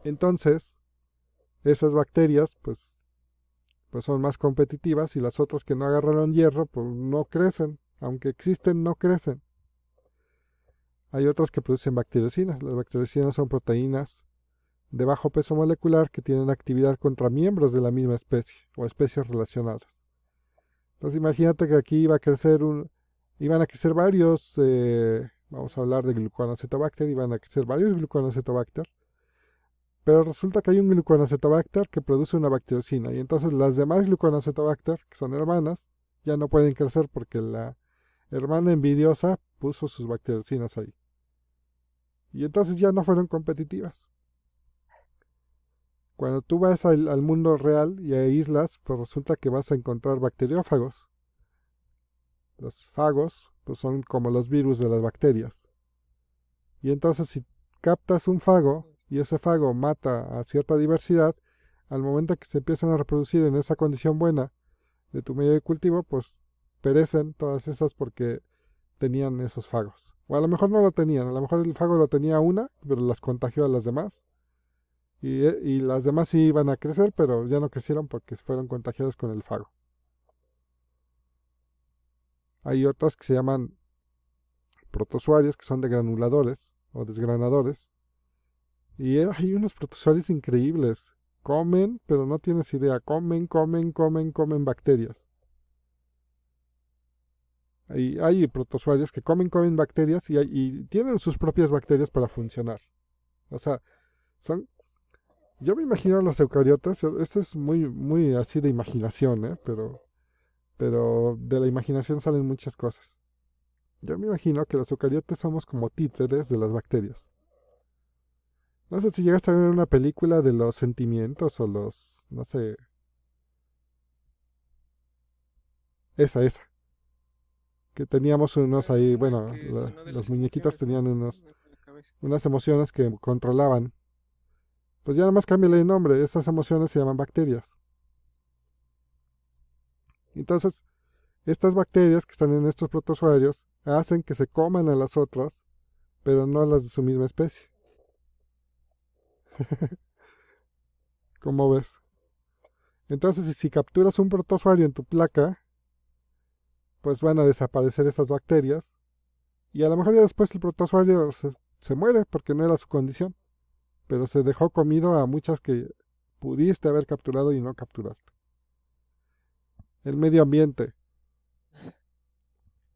Entonces, esas bacterias, pues, pues son más competitivas y las otras que no agarraron hierro, pues no crecen. Aunque existen, no crecen. Hay otras que producen bacteriocinas. Las bacteriocinas son proteínas de bajo peso molecular que tienen actividad contra miembros de la misma especie o especies relacionadas. Entonces imagínate que aquí iba a crecer un, iban a crecer varios, eh, vamos a hablar de gluconacetobacter, iban a crecer varios gluconacetobacter pero resulta que hay un gluconacetobacter que produce una bacteriocina y entonces las demás gluconacetobacter que son hermanas, ya no pueden crecer porque la hermana envidiosa puso sus bacteriocinas ahí. Y entonces ya no fueron competitivas. Cuando tú vas al, mundo real y a islas, pues resulta que vas a encontrar bacteriófagos. Los fagos pues son como los virus de las bacterias. Y entonces si captas un fago, y ese fago mata a cierta diversidad, al momento que se empiezan a reproducir en esa condición buena de tu medio de cultivo, pues perecen todas esas porque tenían esos fagos. O a lo mejor no lo tenían, a lo mejor el fago lo tenía una, pero las contagió a las demás. Y, eh, las demás sí iban a crecer, pero ya no crecieron porque fueron contagiadas con el fago. Hay otras que se llaman protozoarios, que son de granuladores o desgranadores, y hay unos protozoarios increíbles. Comen, pero no tienes idea. Comen, comen, comen, comen bacterias. Hay, hay protozoarios que comen, comen bacterias y, tienen sus propias bacterias para funcionar. O sea, son yo me imagino a los eucariotas, e, esto es muy, muy así de imaginación, ¿eh? pero, pero de la imaginación salen muchas cosas. Yo me imagino que los eucariotas somos como títeres de las bacterias. No sé si llegaste a ver una película de los sentimientos o los, no sé. Esa, esa. Que teníamos unos ahí, bueno, los muñequitos tenían unos, unas emociones que controlaban. Pues ya nada más el nombre, esas emociones se llaman bacterias. Entonces, estas bacterias que están en estos protozoarios hacen que se coman a las otras, pero no a las de su misma especie. (laughs) ¿Cómo ves? Entonces, si capturas un protozoario en tu placa, pues van a desaparecer esas bacterias. Y a lo mejor ya después el protozoario se muere porque no era su condición. Pero se dejó comido a muchas que pudiste haber capturado y no capturaste. El medio ambiente.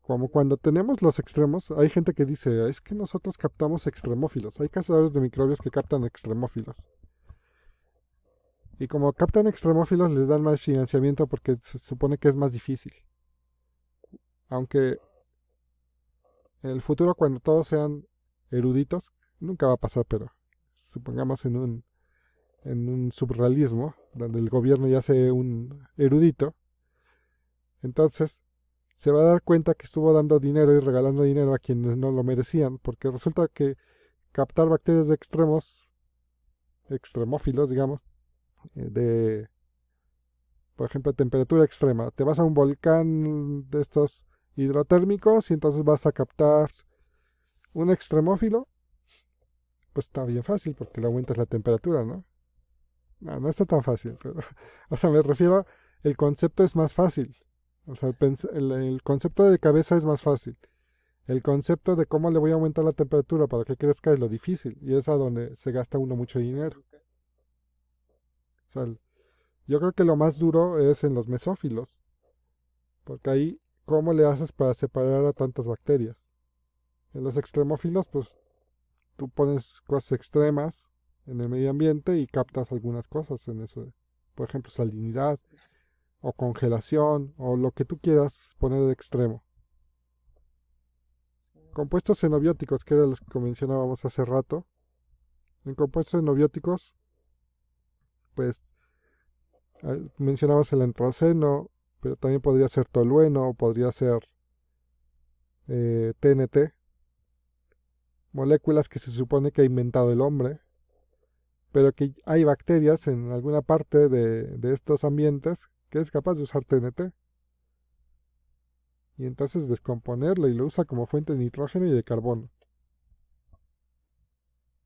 Como cuando tenemos los extremos, hay gente que dice, es que nosotros captamos extremófilos. Hay cazadores de microbios que captan extremófilos. Y como captan extremófilos, les dan más financiamiento porque se supone que es más difícil. Aunque en el futuro, cuando todos sean eruditos, nunca va a pasar, pero supongamos en un, en un subrealismo, donde el gobierno ya sea un erudito, entonces se va a dar cuenta que estuvo dando dinero y regalando dinero a quienes no lo merecían, porque resulta que captar bacterias de extremos, extremófilos, digamos, eh, de, por ejemplo, temperatura extrema. Te vas a un volcán de estos hidrotérmicos y entonces vas a captar un extremófilo. Pues está bien fácil porque le aumentas la temperatura, ¿no? No, ah, no está tan fácil, pero, (laughs) o sea, me refiero, el concepto es más fácil. O sea, el, concepto de cabeza es más fácil. El concepto de cómo le voy a aumentar la temperatura para que crezca es lo difícil y es a donde se gasta uno mucho dinero. O sea, yo creo que lo más duro es en los mesófilos, porque ahí, ¿cómo le haces para separar a tantas bacterias? En los extremófilos, pues tú pones cosas extremas en el medio ambiente y captas algunas cosas en eso, por ejemplo, salinidad, o congelación o lo que tú quieras poner de extremo. Compuestos xenobióticos, que eran los que mencionábamos hace rato. En compuestos xenobióticos, pues ah, mencionábamos el antraceno, pero también podría ser tolueno, podría ser TNT, eh, moléculas que se supone que ha inventado el hombre, pero que hay bacterias en alguna parte de, de estos ambientes que es capaz de usar TNT. Y entonces descomponerlo y lo usa como fuente de nitrógeno y de carbono.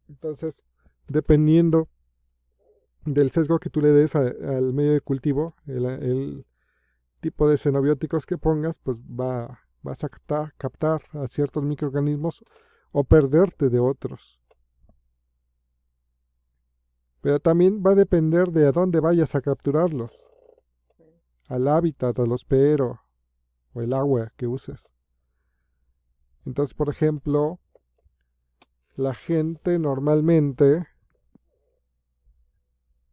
Entonces, dependiendo del sesgo que tú le des al medio de cultivo, el, tipo de xenobióticos que pongas, pues va, vas a captar, captar a ciertos microorganismos o perderte de otros. Pero también va a depender de a dónde vayas a capturarlos al hábitat, al hospedero o el agua que uses. Entonces, por ejemplo, la gente normalmente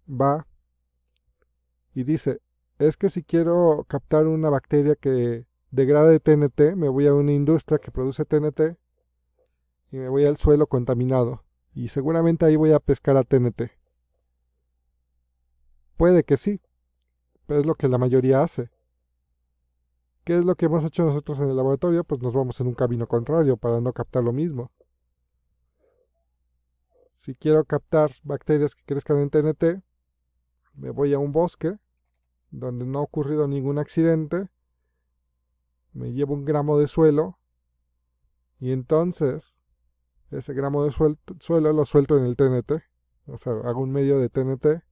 va y dice, es que si quiero captar una bacteria que degrade TNT, me voy a una industria que produce TNT y me voy al suelo contaminado. Y seguramente ahí voy a pescar a TNT. Puede que sí, pero es lo que la mayoría hace. ¿Qué es lo que hemos hecho nosotros en el laboratorio? Pues nos vamos en un camino contrario para no captar lo mismo. Si quiero captar bacterias que crezcan en TNT, me voy a un bosque donde no ha ocurrido ningún accidente, me llevo un gramo de suelo y entonces ese gramo de suelo lo suelto en el TNT, o sea, hago un medio de TNT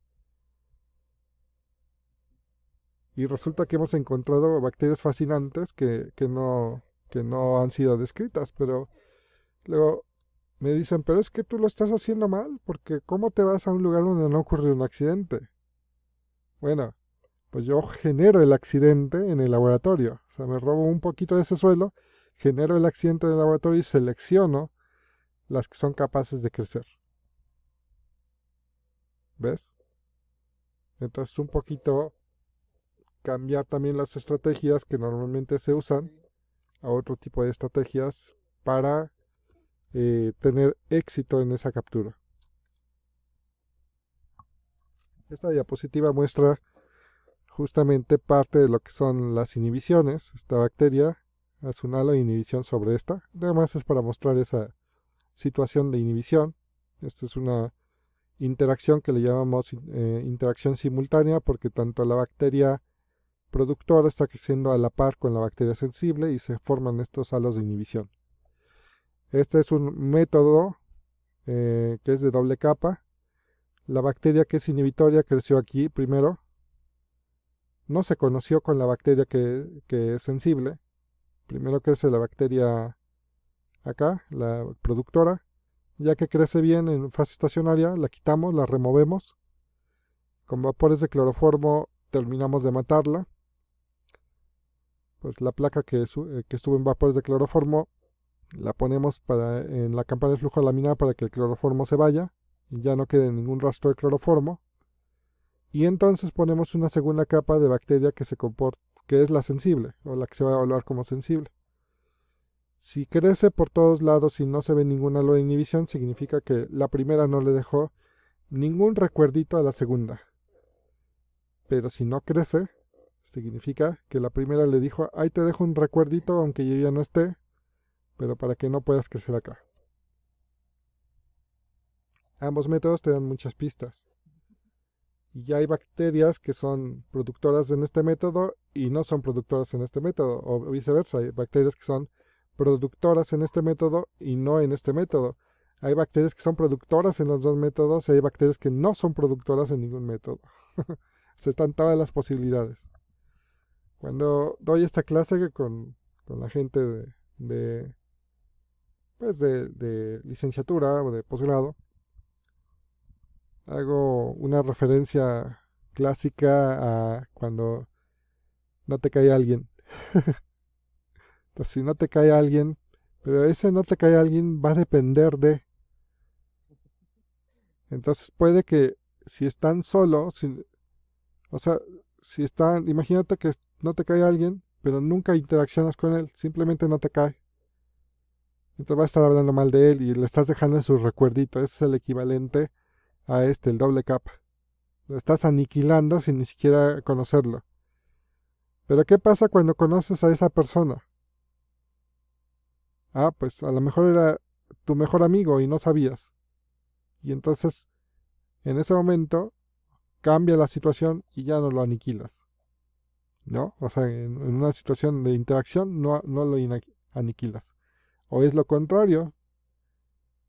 y resulta que hemos encontrado bacterias fascinantes que, no, no han sido descritas, pero luego me dicen, pero es que tú lo estás haciendo mal, porque ¿cómo te vas a un lugar donde no ocurrió un accidente? Bueno, pues yo genero el accidente en el laboratorio, o sea, me robo un poquito de ese suelo, genero el accidente en el laboratorio y selecciono las que son capaces de crecer. ¿Ves? Entonces un poquito cambiar también las estrategias que normalmente se usan a otro tipo de estrategias para eh, tener éxito en esa captura. Esta diapositiva muestra justamente parte de lo que son las inhibiciones. Esta bacteria hace un halo de inhibición sobre esta. Además es para mostrar esa situación de inhibición. Esta es una interacción que le llamamos eh, interacción simultánea porque tanto la bacteria productora está creciendo a la par con la bacteria sensible y se forman estos halos de inhibición. Este es un método eh, que es de doble capa. La bacteria que es inhibitoria creció aquí primero. No se conoció con la bacteria que, que es sensible. Primero crece la bacteria acá, la productora. Ya que crece bien en fase estacionaria, la quitamos, la removemos. Con vapores de cloroformo terminamos de matarla pues la placa que, eh, que estuvo en vapores de cloroformo la ponemos para, en la campana de flujo laminar para que el cloroformo se vaya y ya no quede ningún rastro de cloroformo. Y entonces ponemos una segunda capa de bacteria que se que es la sensible o la que se va a evaluar como sensible. Si crece por todos lados y no se ve ninguna de inhibición, significa que la primera no le dejó ningún recuerdito a la segunda. Pero si no crece, Significa que la primera le dijo, ahí te dejo un recuerdito aunque yo ya no esté, pero para que no puedas crecer acá. Ambos métodos te dan muchas pistas. Y ya hay bacterias que son productoras en este método y no son productoras en este método, o viceversa, hay bacterias que son productoras en este método y no en este método. Hay bacterias que son productoras en los dos métodos y hay bacterias que no son productoras en ningún método. (laughs) Se están todas las posibilidades. Cuando doy esta clase con, con la gente de, pues de, licenciatura o de posgrado, hago una referencia clásica a cuando no te cae alguien. (laughs) Entonces, si no te cae alguien, pero ese no te cae alguien va a depender de. Entonces puede que si están solos, o sea, si están, imagínate que no te cae alguien, pero nunca interaccionas con él, simplemente no te cae. Entonces vas a estar hablando mal de él y le estás dejando en su recuerdito. Ese es el equivalente a este, el doble capa. Lo estás aniquilando sin ni siquiera conocerlo. Pero ¿qué pasa cuando conoces a esa persona? Ah, pues a lo mejor era tu mejor amigo y no sabías. Y entonces, en ese momento, cambia la situación y ya no lo aniquilas. ¿no? O sea, en, una situación de interacción no, no lo aniquilas. O es lo contrario,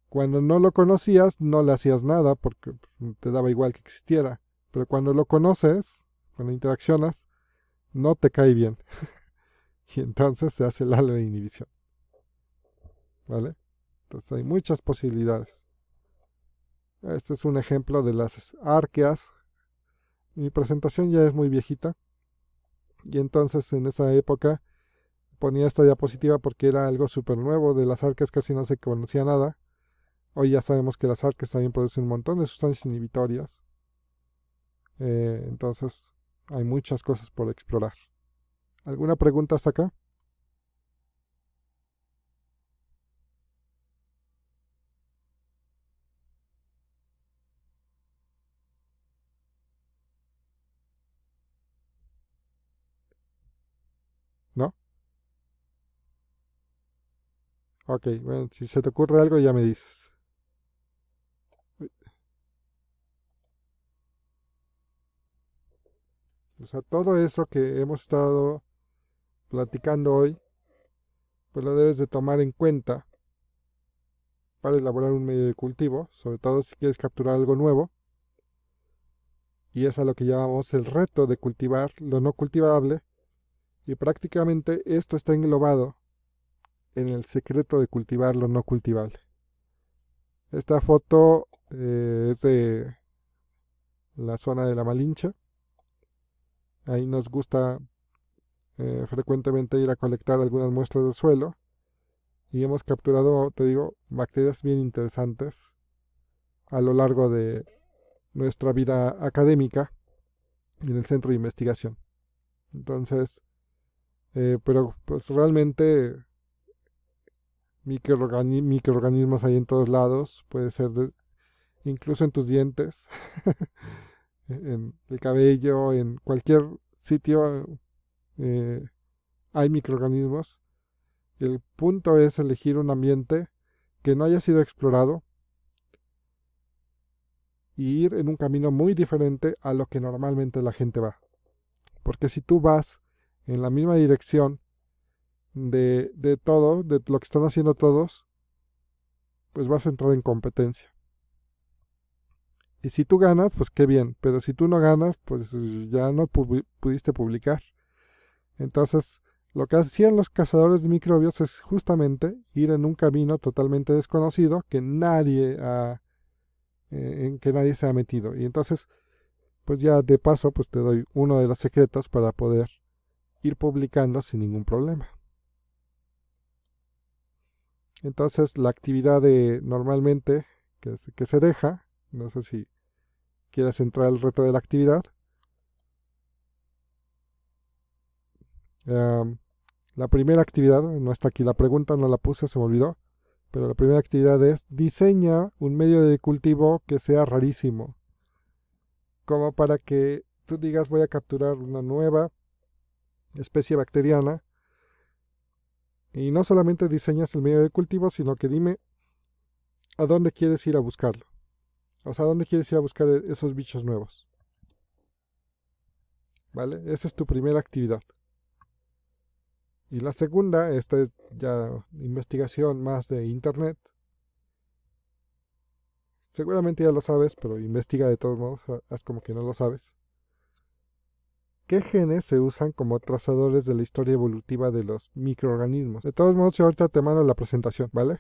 cuando no lo conocías no le hacías nada porque te daba igual que existiera, pero cuando lo conoces, cuando interaccionas, no te cae bien. (laughs) y entonces se hace el ala de inhibición. ¿Vale? Entonces hay muchas posibilidades. Este es un ejemplo de las arqueas. Mi presentación ya es muy viejita. Y entonces en esa época ponía esta diapositiva porque era algo súper nuevo, de las arcas casi no se conocía nada. Hoy ya sabemos que las arcas también producen un montón de sustancias inhibitorias. Eh, entonces hay muchas cosas por explorar. ¿Alguna pregunta hasta acá? Ok, bueno, si se te ocurre algo ya me dices. O sea, todo eso que hemos estado platicando hoy, pues lo debes de tomar en cuenta para elaborar un medio de cultivo, sobre todo si quieres capturar algo nuevo. Y es a lo que llamamos el reto de cultivar lo no cultivable. Y prácticamente esto está englobado en el secreto de cultivar lo no cultivable. Esta foto eh, es de la zona de la Malincha. Ahí nos gusta eh, frecuentemente ir a colectar algunas muestras de suelo y hemos capturado, te digo, bacterias bien interesantes a lo largo de nuestra vida académica en el centro de investigación. Entonces, eh, pero pues realmente microorganismos, hay en todos lados, puede ser incluso en tus dientes, (laughs) en el cabello, en cualquier sitio eh, hay microorganismos. El punto es elegir un ambiente que no haya sido explorado y ir en un camino muy diferente a lo que normalmente la gente va. Porque si tú vas en la misma dirección de, de todo, de lo que están haciendo todos, pues vas a entrar en competencia. Y si tú ganas, pues qué bien, pero si tú no ganas, pues ya no pudiste publicar. Entonces, lo que hacían los cazadores de microbios es justamente ir en un camino totalmente desconocido que nadie ha, eh, en que nadie se ha metido. Y entonces, pues ya de paso, pues te doy uno de los secretos para poder ir publicando sin ningún problema. Entonces la actividad de normalmente que, se deja, no sé si quieras entrar al reto de la actividad. la primera actividad, no está aquí la pregunta, no la puse, se me olvidó, pero la primera actividad es diseña un medio de cultivo que sea rarísimo, como para que tú digas voy a capturar una nueva especie bacteriana y no solamente diseñas el medio de cultivo, sino que dime a dónde quieres ir a buscarlo. O sea, ¿a dónde quieres ir a buscar e-, esos bichos nuevos? ¿Vale? Esa es tu primera actividad. Y la segunda, esta es ya investigación más de internet. Seguramente ya lo sabes, pero investiga de todos modos, haz como que no lo sabes qué genes se usan como trazadores de la historia evolutiva de los microorganismos. De todos modos, yo ahorita te mando la presentación, ¿vale?